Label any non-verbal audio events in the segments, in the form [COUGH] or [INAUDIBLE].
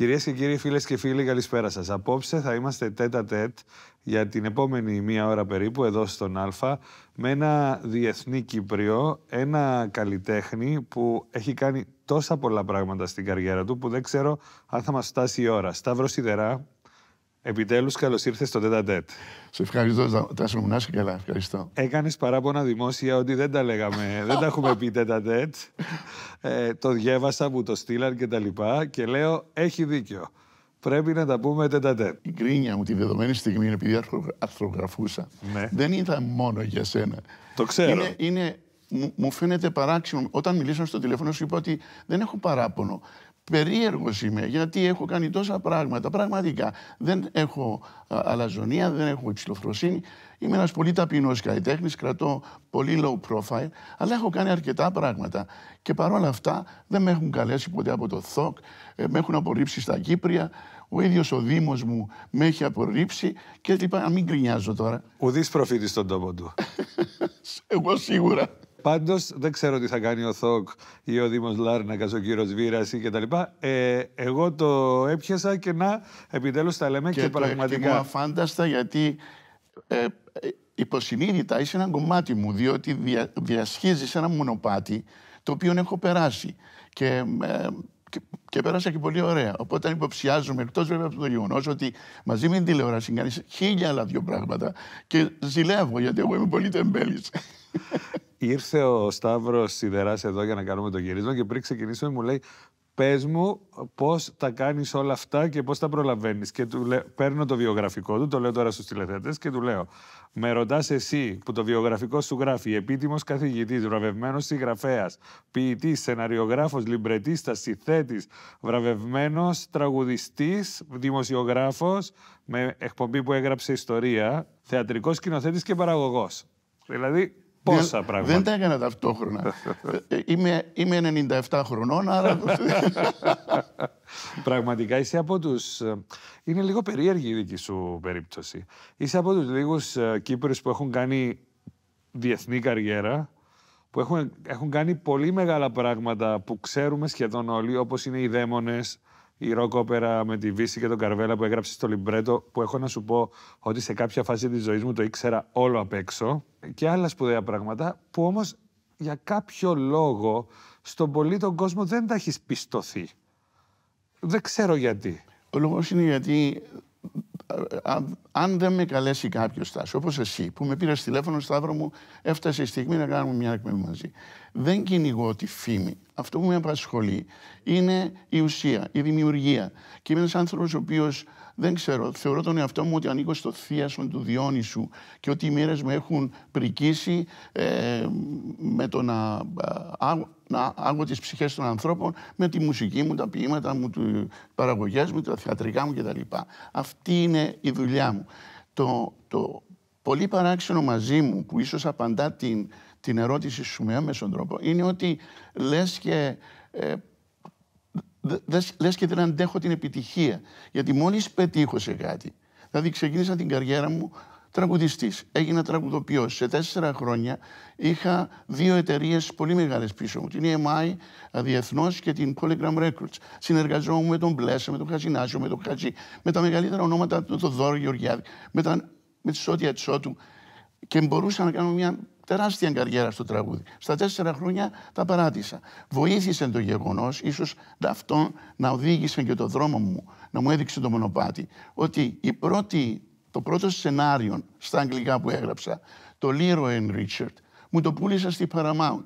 Κυρίες και κύριοι, φίλες και φίλοι, καλησπέρα σας. Απόψε θα είμαστε τέτα τέτ για την επόμενη μία ώρα περίπου εδώ στον Α με ένα διεθνή Κύπριο, ένα καλλιτέχνη που έχει κάνει τόσα πολλά πράγματα στην καριέρα του που δεν ξέρω αν θα μας φτάσει η ώρα. Σταύρο Σιδερά, Επιτέλους, καλώς ήρθες στο Τέτα. Σε ευχαριστώ, Τάσο μου, να είσαι καλά. Ευχαριστώ. Έκανες παράπονα δημόσια ότι δεν τα λέγαμε, [LAUGHS] δεν τα έχουμε πει Dead Ε, το διέβασα που το στείλαν και τα λοιπά και λέω, έχει δίκιο. Πρέπει να τα πούμε Dead Η κρίνια μου τη δεδομένη στιγμή, επειδή αρθρογραφούσα, ναι. δεν ήταν μόνο για σένα. Το ξέρω. Είναι, είναι μου, μου φαίνεται παράξενο. Όταν μιλήσαμε στο τηλέφωνο, σου είπα ότι δεν έχω παράπονο περίεργος είμαι γιατί έχω κάνει τόσα πράγματα. Πραγματικά δεν έχω αλαζονία, δεν έχω υψηλοφροσύνη. Είμαι ένας πολύ ταπεινός καλλιτέχνης, κρατώ πολύ low profile, αλλά έχω κάνει αρκετά πράγματα. Και παρόλα αυτά δεν με έχουν καλέσει ποτέ από το ΘΟΚ, ε, με έχουν απορρίψει στα Κύπρια, ο ίδιος ο Δήμος μου με έχει απορρίψει και λοιπά. μην κρινιάζω τώρα. Ουδής προφήτης στον τόπο του. [LAUGHS] Εγώ σίγουρα. Πάντως δεν ξέρω τι θα κάνει ο Θόκ ή ο Δήμος Λάρνακας, ο κύριος Βίρας ή κτλ. Ε, εγώ το έπιασα και να επιτέλους τα λέμε και, και πραγματικά. Είναι αφάνταστα γιατί ε, ε, υποσυνείδητα είσαι ένα κομμάτι μου, διότι δια, διασχίζεις ένα μονοπάτι το οποίο έχω περάσει. Και, ε, και, και πέρασα και πολύ ωραία. Οπότε αν υποψιάζομαι, εκτός βέβαια από το γεγονός ότι μαζί με την τηλεόραση κάνεις χίλια άλλα δύο πράγματα και ζηλεύω γιατί εγώ είμαι πολύ τεμπέλης. [LAUGHS] ήρθε ο Σταύρος Σιδεράς εδώ για να κάνουμε το γύρισμα και πριν ξεκινήσουμε μου λέει. Πες μου πώς τα κάνεις όλα αυτά και πώς τα προλαβαίνεις. Και του λέ, παίρνω το βιογραφικό του, το λέω τώρα στους τηλεθέτε και του λέω: Με ρωτάς εσύ που το βιογραφικό σου γράφει επίτιμος καθηγητής, βραβευμένος συγγραφέας, ποιητής, σεναριογράφος, λιμπρετίστας, συθέτη, βραβευμένος τραγουδιστής, δημοσιογράφος, με εκπομπή που έγραψε ιστορία, θεατρικός σκηνοθέτης και παραγωγός. Δηλαδή Πόσα δεν, πράγματα. Δεν τα έκανα ταυτόχρονα. [LAUGHS] Ε, είμαι, είμαι 97 χρονών, άρα... [LAUGHS] Πραγματικά είσαι από τους... Ε, είναι λίγο περίεργη η δική σου περίπτωση. Είσαι από τους λίγους ε, Κύπρους που έχουν κάνει διεθνή καριέρα, που έχουν, έχουν κάνει πολύ μεγάλα πράγματα που ξέρουμε σχεδόν όλοι, όπως είναι οι δαίμονες, η ροκ όπερα με τη Βύση και τον Καρβέλα που έγραψε στο Λιμπρέτο, που έχω να σου πω ότι σε κάποια φάση της ζωής μου το ήξερα όλο απ' έξω. Και άλλα σπουδαία πράγματα που όμως για κάποιο λόγο στον πολύ τον κόσμο δεν τα έχεις πιστωθεί. Δεν ξέρω γιατί. Ο λόγος είναι γιατί αν, δεν με καλέσει κάποιος τάσο, όπως εσύ που με πήρες τηλέφωνο Σταύρο μου, έφτασε η στιγμή να κάνουμε μια εκπομπή μαζί. Δεν κυνηγώ τη φήμη. Αυτό που με απασχολεί είναι η ουσία, η δημιουργία. Και είμαι ένας άνθρωπος ο οποίος δεν ξέρω. Θεωρώ τον εαυτό μου ότι ανήκω στο θείασον του Διόνυσου και ότι οι μοίρε μου έχουν πρικήσει ε, με το να, ε, να άγω τις ψυχές των ανθρώπων με τη μουσική μου, τα ποίηματα μου, τις παραγωγές μου, τα θεατρικά μου κτλ. Αυτή είναι η δουλειά μου. Το, το πολύ παράξενο μαζί μου που ίσως απαντά την, την ερώτηση σου με άμεσον τρόπο είναι ότι λες, και ε, λες και δεν αντέχω την επιτυχία. Γιατί μόλις πετύχω σε κάτι, δηλαδή ξεκίνησα την καριέρα μου τραγουδιστής, έγινα τραγουδοποιός. Σε τέσσερα χρόνια είχα δύο εταιρείες πολύ μεγάλες πίσω μου, την EMI Διεθνώς και την Polygram Records. Συνεργαζόμουν με τον Μπλέσσα, με τον Χαζινάσιο, με τον Χατζή, με τα μεγαλύτερα ονόματα, του Θοδόρο Γεωργιάδη, με, με τη Σότια Τσότου και μπορούσα να κάνω μια τεράστια καριέρα στο τραγούδι. Στα τέσσερα χρόνια τα παράτησα. Βοήθησε το γεγονός, ίσως αυτό να οδήγησε και το δρόμο μου, να μου έδειξε το μονοπάτι, ότι η πρώτη, το πρώτο σενάριο στα αγγλικά που έγραψα, το Leroy Richard, μου το πούλησα στη Paramount.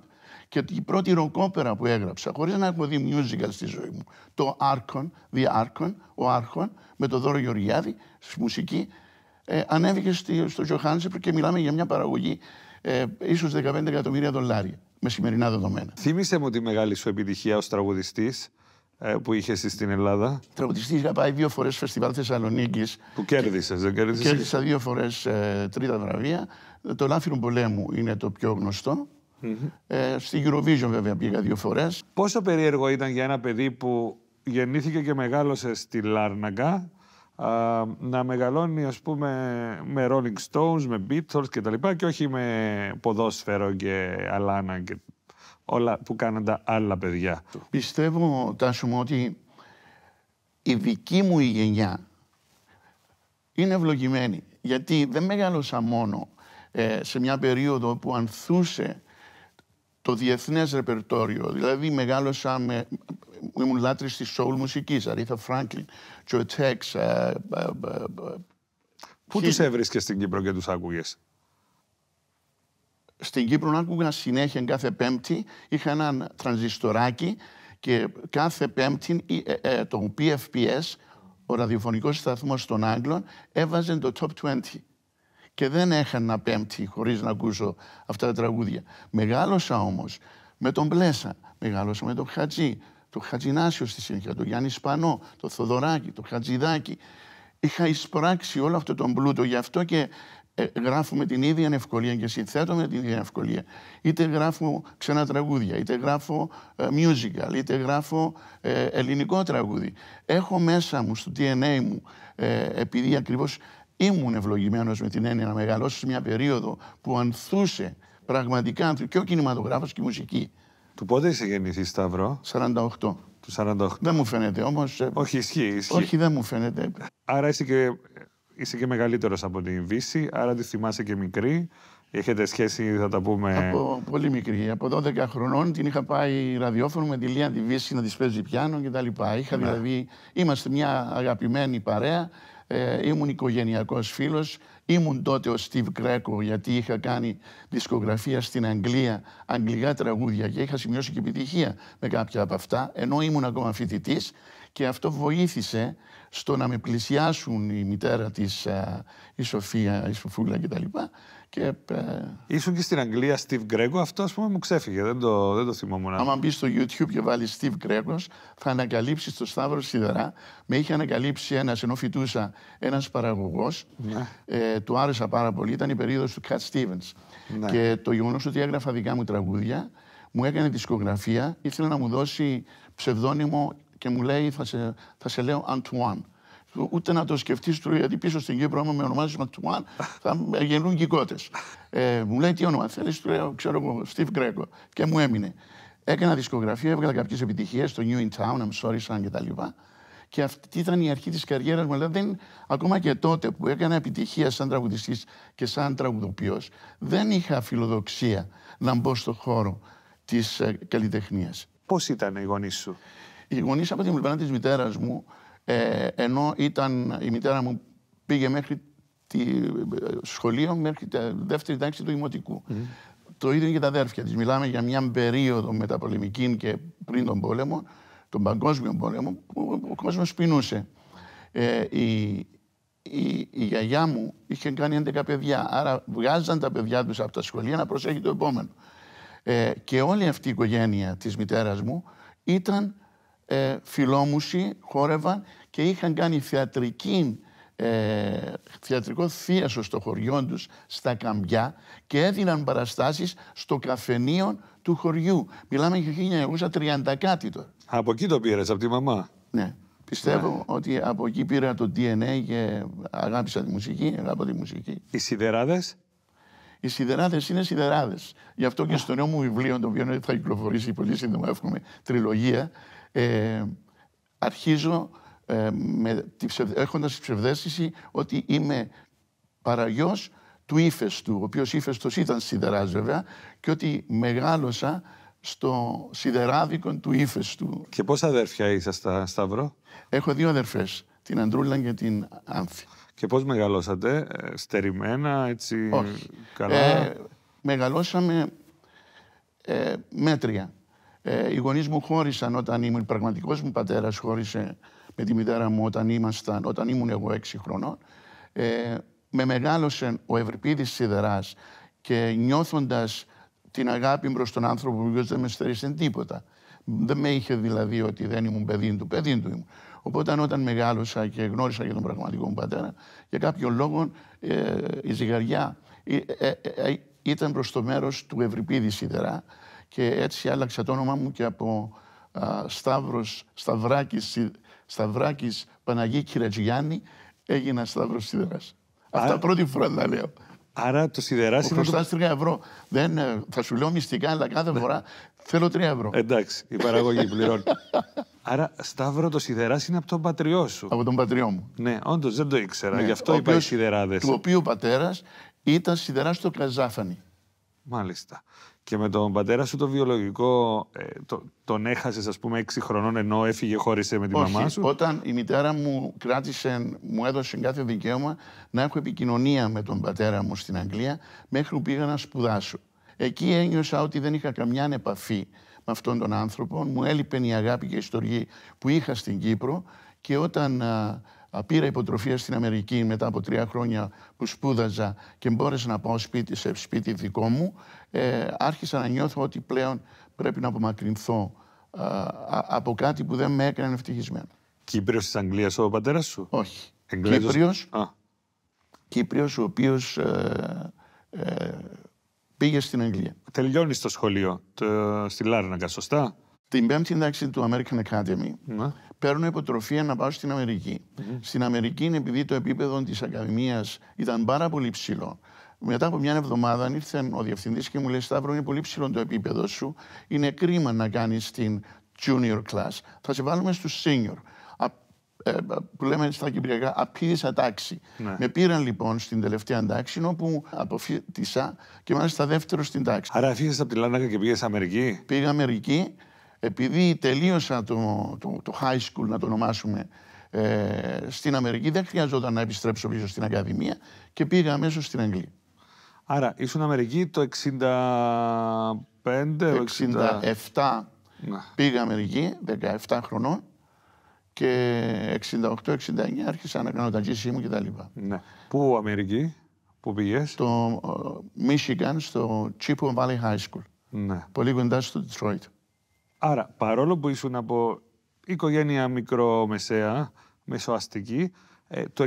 Και η πρώτη ροκόπερα που έγραψα, χωρίς να έχω δει musical στη ζωή μου, το Archon, The Archon, ο Άρχον, με το δώρο Γεωργιάδη, στη μουσική, ε, ανέβηκε στο Johannesburg και μιλάμε για μια παραγωγή ε, ίσως 15 εκατομμύρια δολάρια με σημερινά δεδομένα. Θύμησε μου τη μεγάλη σου επιτυχία ως τραγουδιστής ε, που είχες στην Ελλάδα. Τραγουδιστής, είχα πάει δύο φορές φεστιβάλ Θεσσαλονίκης. Που κέρδισες, δεν κέρδισες. Κέρδισα δύο φορές ε, τρίτα βραβεία. Το Λάφυρο Πολέμου είναι το πιο γνωστο Ε, στη Eurovision βέβαια πήγα δύο φορές. Πόσο περίεργο ήταν για ένα παιδί που γεννήθηκε και μεγάλωσε στη Λάρναγκα να μεγαλώνει ας πούμε με Rolling Stones, με Beatles και τα λοιπά και όχι με ποδόσφαιρο και αλάνα και όλα που κάναν τα άλλα παιδιά. Πιστεύω Τάσο μου ότι η δική μου η γενιά είναι ευλογημένη γιατί δεν μεγάλωσα μόνο ε, σε μια περίοδο που ανθούσε το διεθνές ρεπερτόριο. Δηλαδή μεγάλωσα με... Ήμουν λάτρης της soul μουσικής, Αρίθα Φράγκλιν, Τζοε Τσέξ. Πού τους έβρισκες στην Κύπρο και τους άκουγες? Στην Κύπρο άκουγα συνέχεια κάθε πέμπτη. Είχα έναν τρανζιστοράκι και κάθε πέμπτη ε, ε, ε, το PFPS, ο ραδιοφωνικός σταθμός των Άγγλων, έβαζε το Top 20 και δεν έχανα πέμπτη χωρίς να ακούσω αυτά τα τραγούδια. Μεγάλωσα όμως με τον Πλέσα, μεγάλωσα με τον Χατζή, τον Χατζινάσιος στη συνέχεια, τον Γιάννη Σπανό, τον Θοδωράκη, τον Χατζηδάκη. Είχα εισπράξει όλο αυτό τον πλούτο, γι' αυτό και ε, γράφουμε την ίδια ευκολία και συνθέτω με την ίδια ευκολία. Είτε γράφω ξένα τραγούδια, είτε γράφω ε, musical, είτε γράφω ε, ελληνικό τραγούδι. Έχω μέσα μου, στο DNA μου, επειδή ακριβώς ήμουν ευλογημένος με την έννοια να μεγαλώσεις μια περίοδο που ανθούσε πραγματικά και ο κινηματογράφος και η μουσική. Του πότε είσαι γεννηθείς Σταύρο? 48. Του 48. Δεν μου φαίνεται όμως, ε, Όχι, ισχύει, ισχύει. Όχι, δεν μου φαίνεται. Άρα είσαι και, είσαι και μεγαλύτερος από την Βύση, άρα τη θυμάσαι και μικρή. Έχετε σχέση, θα τα πούμε. Από πολύ μικρή. Από 12 χρονών την είχα πάει ραδιόφωνο με τη Λία τη Βύση να της παίζει πιάνο κτλ. Είχα ναι. δηλαδή. Είμαστε μια αγαπημένη παρέα ε, ήμουν οικογενειακός φίλος, ήμουν τότε ο Steve Κρέκο γιατί είχα κάνει δισκογραφία στην Αγγλία, αγγλικά τραγούδια και είχα σημειώσει και επιτυχία με κάποια από αυτά, ενώ ήμουν ακόμα φοιτητής και αυτό βοήθησε στο να με πλησιάσουν η μητέρα της, ε, η Σοφία, η Σοφούλα κτλ. Και... Ε, Ήσουν και στην Αγγλία Steve Grego, αυτό ας πούμε μου ξέφυγε, δεν το, δεν το θυμόμουν. Άμα μπεις στο YouTube και βάλεις Steve Grego, θα ανακαλύψεις το Σταύρο Σιδερά. Με είχε ανακαλύψει ένας, ενώ φοιτούσα, ένας παραγωγός. Ναι. Ε, του άρεσα πάρα πολύ, ήταν η περίοδος του Cat Stevens. Ναι. Και το γεγονός ότι έγραφα δικά μου τραγούδια, μου έκανε δισκογραφία, ήθελε να μου δώσει ψευδόνυμο και μου λέει θα σε, θα σε λέω Αντουάν. Ούτε να το σκεφτείς του, γιατί πίσω στην Κύπρο, άμα με ονομάζεις Αντουάν, θα γεννούν γηγότε. Ε, μου λέει τι όνομα θέλεις, του λέω, ξέρω εγώ, Steve Greco. Και μου έμεινε. Έκανα δισκογραφία, έβγαλα κάποιες επιτυχίες, στο New in Town, I'm sorry, σαν κτλ. Και αυτή ήταν η αρχή της καριέρας μου. Αλλά δεν, ακόμα και τότε που έκανα επιτυχία σαν τραγουδιστής και σαν τραγουδοποιός, δεν είχα φιλοδοξία να μπω στον χώρο της ε, καλλιτεχνίας. Πώς ήταν οι γονείς σου, οι γονείς από την πλευρά της μητέρας μου, ε, ενώ ήταν, η μητέρα μου πήγε μέχρι τη ε, σχολείο, μέχρι τη δεύτερη τάξη του δημοτικού. Το ίδιο και τα αδέρφια της. Μιλάμε για μια περίοδο μεταπολεμική και πριν τον πόλεμο, τον παγκόσμιο πόλεμο, που ο κόσμος πεινούσε. Ε, η, η, η γιαγιά μου είχε κάνει 11 παιδιά. Άρα βγάζαν τα παιδιά τους από τα σχολεία να προσέχει το επόμενο. Ε, και όλη αυτή η οικογένεια της μητέρας μου ήταν ε, φιλόμουσοι χόρευαν και είχαν κάνει θεατρική, ε, θεατρικό θίασο στο χωριό τους, στα καμπιά και έδιναν παραστάσεις στο καφενείο του χωριού. Μιλάμε για 1930 κάτι Από εκεί το πήρες, από τη μαμά. Ναι. Πιστεύω ναι. ότι από εκεί πήρα το DNA και αγάπησα τη μουσική, αγάπησα τη μουσική. Οι σιδεράδες? Οι σιδεράδες είναι σιδεράδες. Γι' αυτό και στο νέο μου βιβλίο, το οποίο θα κυκλοφορήσει πολύ σύντομα, εύχομαι, τριλογία, ε, αρχίζω ε, με τη έχοντας ψευδέστηση ότι είμαι παραγιός του ύφεστου, ο οποίος ύφεστος ήταν σιδεράς βέβαια, και ότι μεγάλωσα στο σιδεράδικο του ύφεστου. Και πόσα αδέρφια στα Σταύρο? Έχω δύο αδερφές, την Αντρούλα και την Άμφη. Και πώς μεγαλώσατε, ε, στερημένα, έτσι, Όχι. καλά. Ε, μεγαλώσαμε ε, μέτρια. Ε, οι γονείς μου χώρισαν όταν ήμουν, πραγματικός μου πατέρας χώρισε με τη μητέρα μου όταν, ήμασταν, όταν ήμουν εγώ έξι χρονών. Ε, με μεγάλωσε ο ευρυπίδης σιδεράς και νιώθοντας την αγάπη προς τον άνθρωπο που δεν με στερήσε τίποτα. Δεν με είχε δηλαδή ότι δεν ήμουν παιδί του, παιδί του ήμουν. Οπότε όταν μεγάλωσα και γνώρισα και τον πραγματικό μου πατέρα, για κάποιο λόγο ε, η ζυγαριά ε, ε, ε, ε ήταν προς το μέρος του Ευρυπίδη Σιδερά και έτσι άλλαξα το όνομά μου και από α, Σταύρος Σταυράκης, Σταυράκης Παναγή Κυρατζιάννη έγινα Σταύρος Σιδεράς. Άρα... Αυτά πρώτη φορά τα λέω. Άρα το σιδεράς είναι... Χρωστάς τρία ευρώ. Δεν, ε, θα σου λέω μυστικά, αλλά κάθε ναι. φορά θέλω τρία ευρώ. Εντάξει, η παραγωγή πληρώνει. [LAUGHS] Άρα, Σταύρο, το σιδεράς είναι από τον πατριό σου. Από τον πατριό μου. Ναι, όντως δεν το ήξερα. Ναι, Γι' αυτό είπα οι σιδεράδες. Του οποίου πατέρας ήταν σιδεράς στο Καζάφανη. Μάλιστα και με τον πατέρα σου το βιολογικό ε, το, τον έχασες, ας πούμε 6 χρονών ενώ έφυγε χώρισε με τη Όχι, μαμά σου. όταν η μητέρα μου κράτησε, μου έδωσε κάθε δικαίωμα να έχω επικοινωνία με τον πατέρα μου στην Αγγλία μέχρι που πήγα να σπουδάσω. Εκεί ένιωσα ότι δεν είχα καμιά επαφή με αυτόν τον άνθρωπο. Μου έλειπε η αγάπη και η ιστορία που είχα στην Κύπρο και όταν α, α, πήρα υποτροφία στην Αμερική μετά από τρία χρόνια που σπούδαζα και μπόρεσα να πάω σπίτι σε σπίτι δικό μου, ε, άρχισα να νιώθω ότι πλέον πρέπει να απομακρυνθώ από κάτι που δεν με έκανε ευτυχισμένο. Κύπριος της Αγγλίας ο πατέρας σου? Όχι. Κυπριο Κύπριος, ο οποίος ε, ε, πήγε στην Αγγλία. Τελειώνεις το σχολείο, το, στη Λάρναγκα, σωστά? Την πέμπτη εντάξει του American Academy ναι. παίρνω υποτροφία να πάω στην αμερικη Στην Αμερική επειδή το επίπεδο της Ακαδημίας ήταν πάρα πολύ ψηλό. Μετά από μια εβδομάδα ήρθε ο διευθυντής και μου λέει: Σταύρο, είναι πολύ ψηλό το επίπεδο σου. Είναι κρίμα να κάνεις την junior class. Θα σε βάλουμε στους senior. Α, ε, που λέμε στα κυπριακά, απίδησα τάξη. Ναι. Με πήραν λοιπόν στην τελευταία τάξη, όπου αποφύτησα και μάλιστα δεύτερο στην τάξη. Άρα αφήσατε από τη Λάνακα και πήγες Αμερική. Πήγα Αμερική. Επειδή τελείωσα το, το, high school, να το ονομάσουμε, ε, στην Αμερική, δεν χρειαζόταν να επιστρέψω πίσω στην Ακαδημία και πήγα αμέσως στην Αγγλία. Άρα ήσουν Αμερική το 65, 67. 60... Πήγα Αμερική, 17 χρονών και 68-69 άρχισα να κάνω τα κίση μου κτλ. Ναι. Πού Αμερική, πού πήγες, Στο ε, Michigan, στο Chippewa Valley High School. Ναι. Πολύ κοντά στο Detroit. Άρα, παρόλο που ήσουν από οικογένεια μικρομεσαία, μεσοαστική, ε, το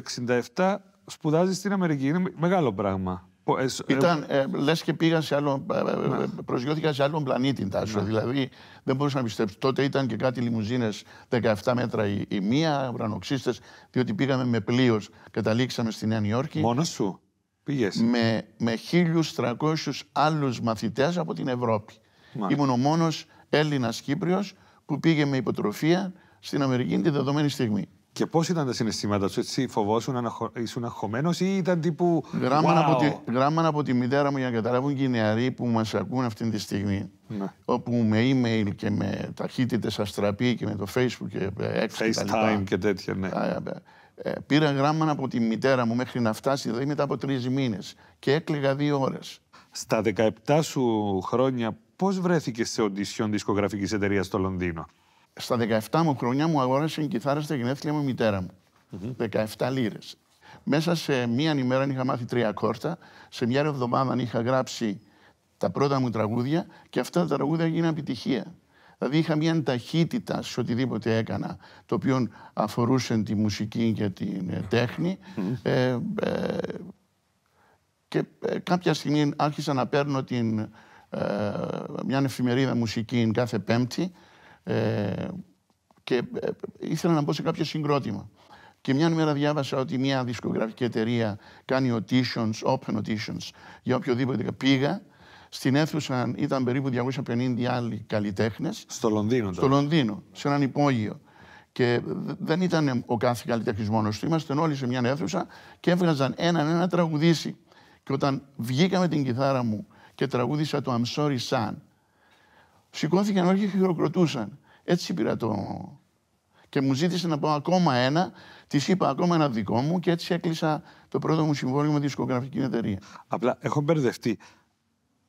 67 σπουδάζεις στην Αμερική. Είναι μεγάλο πράγμα. Ε, ε, ήταν, ε, λες και πήγαν σε άλλο. Ε, ναι. σε άλλον πλανήτη, τάσο. Ναι. Δηλαδή δεν μπορούσα να πιστέψω. Τότε ήταν και κάτι λιμουζίνες 17 μέτρα η, μία, ουρανοξύστες, διότι πήγαμε με πλοίος. Καταλήξαμε στη Νέα Νιόρκη. Μόνος σου. Πήγες. Με, με 1.300 άλλους μαθητές από την Ευρώπη. Ήμουν ο μόνος Έλληνας Κύπριος που πήγε με υποτροφία στην Αμερική την δεδομένη στιγμή. Και πώς ήταν τα συναισθήματα σου, έτσι φοβόσουν, ήσουν αγχωμένος ή ήταν τύπου. Γράμμα, από τη, από τη μητέρα μου για να καταλάβουν και οι νεαροί που μας ακούν αυτή τη στιγμή. Ναι. Όπου με email και με ταχύτητες αστραπή και με το Facebook και έξω. Ε, FaceTime και, και τέτοια, ναι. Ε, ε, πήρα γράμμα από τη μητέρα μου μέχρι να φτάσει εδώ δηλαδή μετά από τρεις μήνες και έκλαιγα δύο ώρες. Στα 17 σου χρόνια, πώς βρέθηκες σε οντισιόν δισκογραφικής εταιρείας στο Λονδίνο στα 17 μου χρονιά μου αγόρασε κιθάρα στα γενέθλια μου η μητέρα μου. 17 λίρες. Μέσα σε μία ημέρα είχα μάθει τρία κόρτα. Σε μια εβδομάδα είχα γράψει τα πρώτα μου τραγούδια και αυτά τα τραγούδια έγιναν επιτυχία. Δηλαδή είχα μια ταχύτητα σε οτιδήποτε έκανα, το οποίο αφορούσε τη μουσική και την ε, τεχνη ε, ε, και ε, κάποια στιγμή άρχισα να παίρνω την, μια εφημερίδα μουσική κάθε πέμπτη ε, και ε, ήθελα να μπω σε κάποιο συγκρότημα. Και μια μέρα διάβασα ότι μια δισκογραφική εταιρεία κάνει auditions, open auditions για οποιοδήποτε. Πήγα, στην αίθουσα ήταν περίπου 250 άλλοι καλλιτέχνες. Στο Λονδίνο. Στο Λονδίνο, σε έναν υπόγειο. Και δεν ήταν ο κάθε καλλιτέχνης μόνος του. Ήμασταν όλοι σε μια αίθουσα και έβγαζαν έναν ένα τραγουδίσει. Και όταν βγήκα με την κιθάρα μου και τραγούδισα το I'm sorry, son, σηκώθηκαν όλοι και χειροκροτούσαν. Έτσι πήρα το... Και μου ζήτησε να πω ακόμα ένα, της είπα ακόμα ένα δικό μου και έτσι έκλεισα το πρώτο μου συμβόλαιο με τη δισκογραφική εταιρεία. Απλά έχω μπερδευτεί.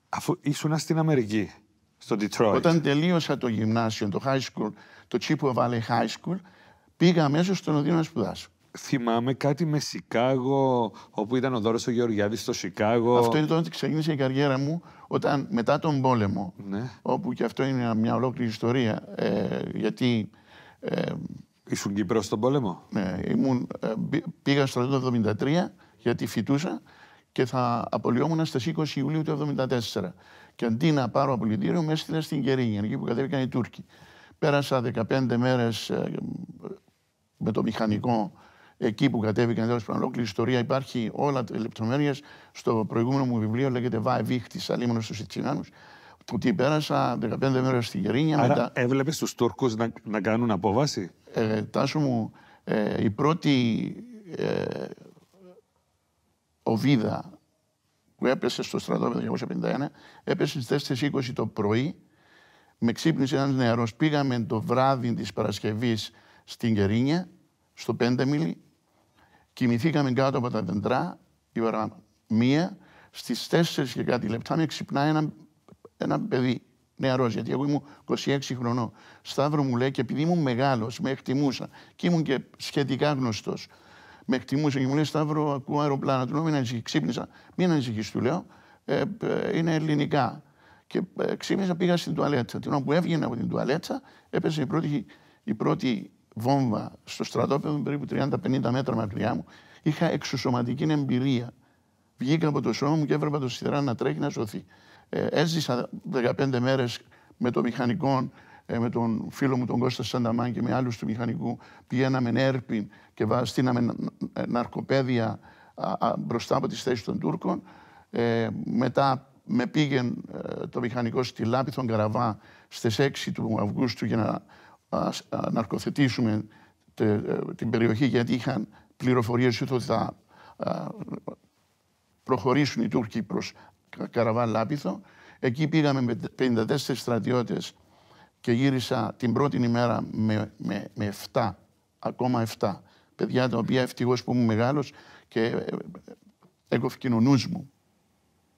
Αφού ήσουν στην Αμερική, στο Detroit. Όταν τελείωσα το γυμνάσιο, το high school, το Chippewa Valley High School, πήγα αμέσως στον Λονδίνο να σπουδάσω θυμάμαι κάτι με Σικάγο, όπου ήταν ο Δόρος ο Γεωργιάδης στο Σικάγο. Αυτό είναι ότι ξεκίνησε η καριέρα μου, όταν μετά τον πόλεμο, ναι. όπου και αυτό είναι μια ολόκληρη ιστορία, ε, γιατί... Ε, Ήσουν Κύπρος στον πόλεμο. Ναι, ήμουν, ε, πήγα στο 1973 γιατί φοιτούσα και θα απολυόμουν στις 20 Ιουλίου του 1974. Και αντί να πάρω απολυτήριο, με έστειλε στην Κερίνια, εκεί που κατέβηκαν οι Τούρκοι. Πέρασα 15 μέρες με το μηχανικό εκεί που κατέβηκαν τέλο πάντων ολόκληρη ιστορία. Υπάρχει όλα τα λεπτομέρειες. Στο προηγούμενο μου βιβλίο λέγεται Βάε Βίχτης, του στου που την πέρασα 15 μέρες στη Γερίνια. Άρα μετά... έβλεπες τους Τούρκους να, να κάνουν απόβαση. Ε, τάσο μου, ε, η πρώτη ε, οβίδα που έπεσε στο στρατόπεδο 251 έπεσε στις 4.20 το πρωί. Με ξύπνησε ένας νεαρός. Πήγαμε το βράδυ της παρασκευής στην Κερίνια, στο 5 μίλι Κοιμηθήκαμε κάτω από τα δεντρά, η ώρα μία, στις 4 και κάτι λεπτά με ξυπνάει ένα, ένα παιδί νεαρός, γιατί εγώ ήμουν 26 χρονών. Σταύρο μου λέει και επειδή ήμουν μεγάλος, με εκτιμούσα και ήμουν και σχετικά γνωστός. Με εκτιμούσα και μου λέει Σταύρο, ακούω αεροπλάνα του, μην ανησυχείς. Ξύπνησα, μην ανησυχείς, του λέω. «Ε, ε, είναι ελληνικά. Και ε, ξύπνησα, πήγα στην τουαλέτσα. Την ώρα που έβγαινε από την τουαλέτσα, έπεσε η πρώτη, η πρώτη βόμβα στο στρατόπεδο περίπου 30-50 μέτρα μακριά μου, είχα εξωσωματική εμπειρία. Βγήκα από το σώμα μου και έβρεπα το σιδερά να τρέχει να σωθεί. Ε, έζησα 15 μέρες με το μηχανικό, ε, με τον φίλο μου τον Κώστα Σανταμάν και με άλλους του μηχανικού. Πηγαίναμε έρπιν και βάστηναμε ναρκοπέδια μπροστά από τις θέσεις των Τούρκων. Ε, μετά με πήγαινε το μηχανικό στη Λάπη Καραβά στις 6 του Αυγούστου για να να ναρκοθετήσουμε ε, την περιοχή γιατί είχαν πληροφορίες ότι θα προχωρήσουν οι Τούρκοι προς Καραβάν Λάπιθο. Εκεί πήγαμε με 54 στρατιώτες και γύρισα την πρώτη ημέρα με, με, με 7, ακόμα 7 παιδιά τα οποία ευτυχώς που ήμουν μεγάλος και εκοφκοινωνού ε, μου.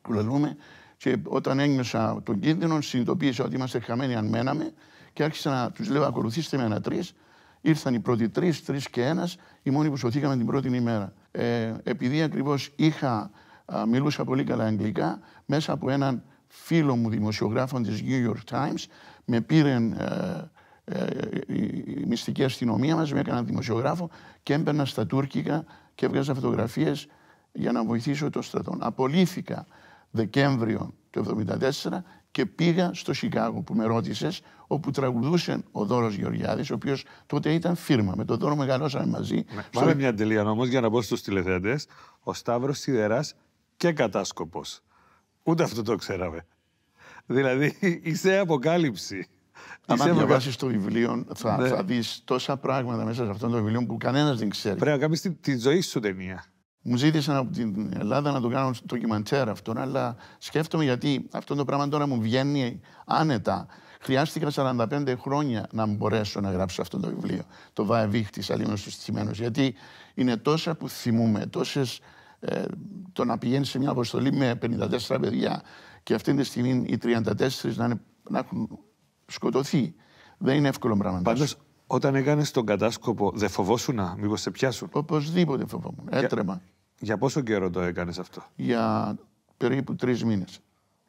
Κουλαλούμε. Και όταν ένιωσα τον κίνδυνο, συνειδητοποίησα ότι είμαστε χαμένοι αν μέναμε και άρχισα να τους λέω: Ακολουθήστε με τρεις. Ήρθαν οι πρώτοι τρεις, τρεις και ένας, οι μόνοι που σωθήκαμε την πρώτη ημέρα. Ε, επειδή ακριβώς είχα, μιλούσα πολύ καλά αγγλικά, μέσα από έναν φίλο μου δημοσιογράφων της New York Times, με πήρε ε, ε η μυστική αστυνομία μας, με έκαναν δημοσιογράφο και έμπαινα στα Τούρκικα και έβγαζα φωτογραφίες για να βοηθήσω το στρατό. Απολύθηκα Δεκέμβριο του 1974 και πήγα στο Σικάγο που με ρώτησες, όπου τραγουδούσε ο Δόρο Γεωργιάδης, ο οποίος τότε ήταν φίρμα. Με τον Δόρο μεγαλώσαμε μαζί. Ναι. Στο... μια τελεία όμως για να μπω στους τηλεθέντε. Ο Σταύρος Σιδεράς και κατάσκοπος. Ούτε αυτό το ξέραμε. Δηλαδή, είσαι αποκάλυψη. Αν διαβάσεις το βιβλίο, θα, ναι. θα δεις τόσα πράγματα μέσα σε αυτό το βιβλίο που κανένας δεν ξέρει. Πρέπει να κάνεις τη, τη ζωή σου ταινία. Μου ζήτησαν από την Ελλάδα να το κάνω στο ντοκιμαντέρ αυτό, αλλά σκέφτομαι γιατί αυτό το πράγμα τώρα μου βγαίνει άνετα. Χρειάστηκα 45 χρόνια να μπορέσω να γράψω αυτό το βιβλίο. Το Βαεβίχτη, Αλίμνο του Στυχημένου. Γιατί είναι τόσα που θυμούμε, τόσες. Ε, το να πηγαίνεις σε μια αποστολή με 54 παιδιά και αυτή τη στιγμή οι 34 να, να έχουν σκοτωθεί. Δεν είναι εύκολο πράγμα. Πάντω, όταν έκανες τον κατάσκοπο, δεν να μήπως σε πιάσουν. Οπωσδήποτε φοβόμουν. Έτρεμα. Για πόσο καιρό το έκανες αυτό, Για περίπου τρεις μήνες.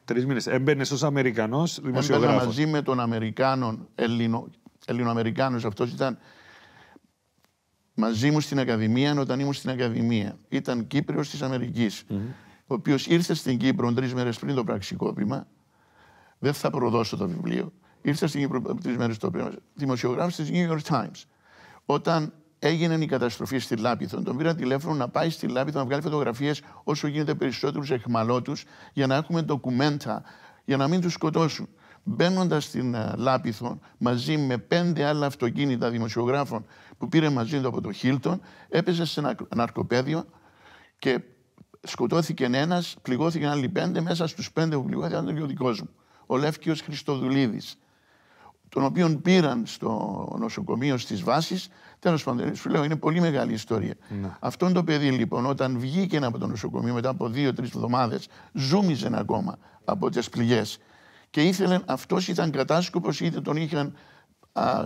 Τρεις μήνες. Έμπαινες ως Αμερικανός δημοσιογράφο. Έμπαινα μαζί με τον Αμερικάνο, Ελληνο, Ελληνοαμερικάνος. Αυτός ήταν μαζί μου στην Ακαδημία όταν ήμουν στην Ακαδημία. Ήταν κύπριος της Αμερικής, mm ο οποίος ήρθε στην Κύπρο τρεις μέρες πριν το πραξικόπημα. Δεν θα προδώσω το βιβλίο. Ήρθε στην Κύπρο τρεις μέρες το πριν. Δημοσιογράφος της New York Times. Όταν έγινε η καταστροφή στη Λάπηθο. Τον πήρα τηλέφωνο να πάει στη Λάπηθο να βγάλει φωτογραφίες όσο γίνεται περισσότερους εχμαλώτους για να έχουμε ντοκουμέντα για να μην τους σκοτώσουν. Μπαίνοντας στην ε, Λάπηθο μαζί με πέντε άλλα αυτοκίνητα δημοσιογράφων που πήρε μαζί του από το Χίλτον, έπεσε σε ένα ναρκοπέδιο και σκοτώθηκε ένας, πληγώθηκαν άλλοι πέντε. Μέσα στους πέντε που πληγώθηκαν ήταν και ο δικός μου, ο Λεύκιο Χριστοδουλίδης, τον οποίον πήραν στο νοσοκομείο στις βάσεις Τέλος πάντων, σου λέω, είναι πολύ μεγάλη ιστορία. Ναι. Αυτό το παιδί λοιπόν, όταν βγήκε από το νοσοκομείο μετά από δύο-τρει εβδομάδες, ζούμιζε ακόμα από τις πληγές. Και ήθελε, αυτός ήταν κατάσκοπος, είτε τον είχαν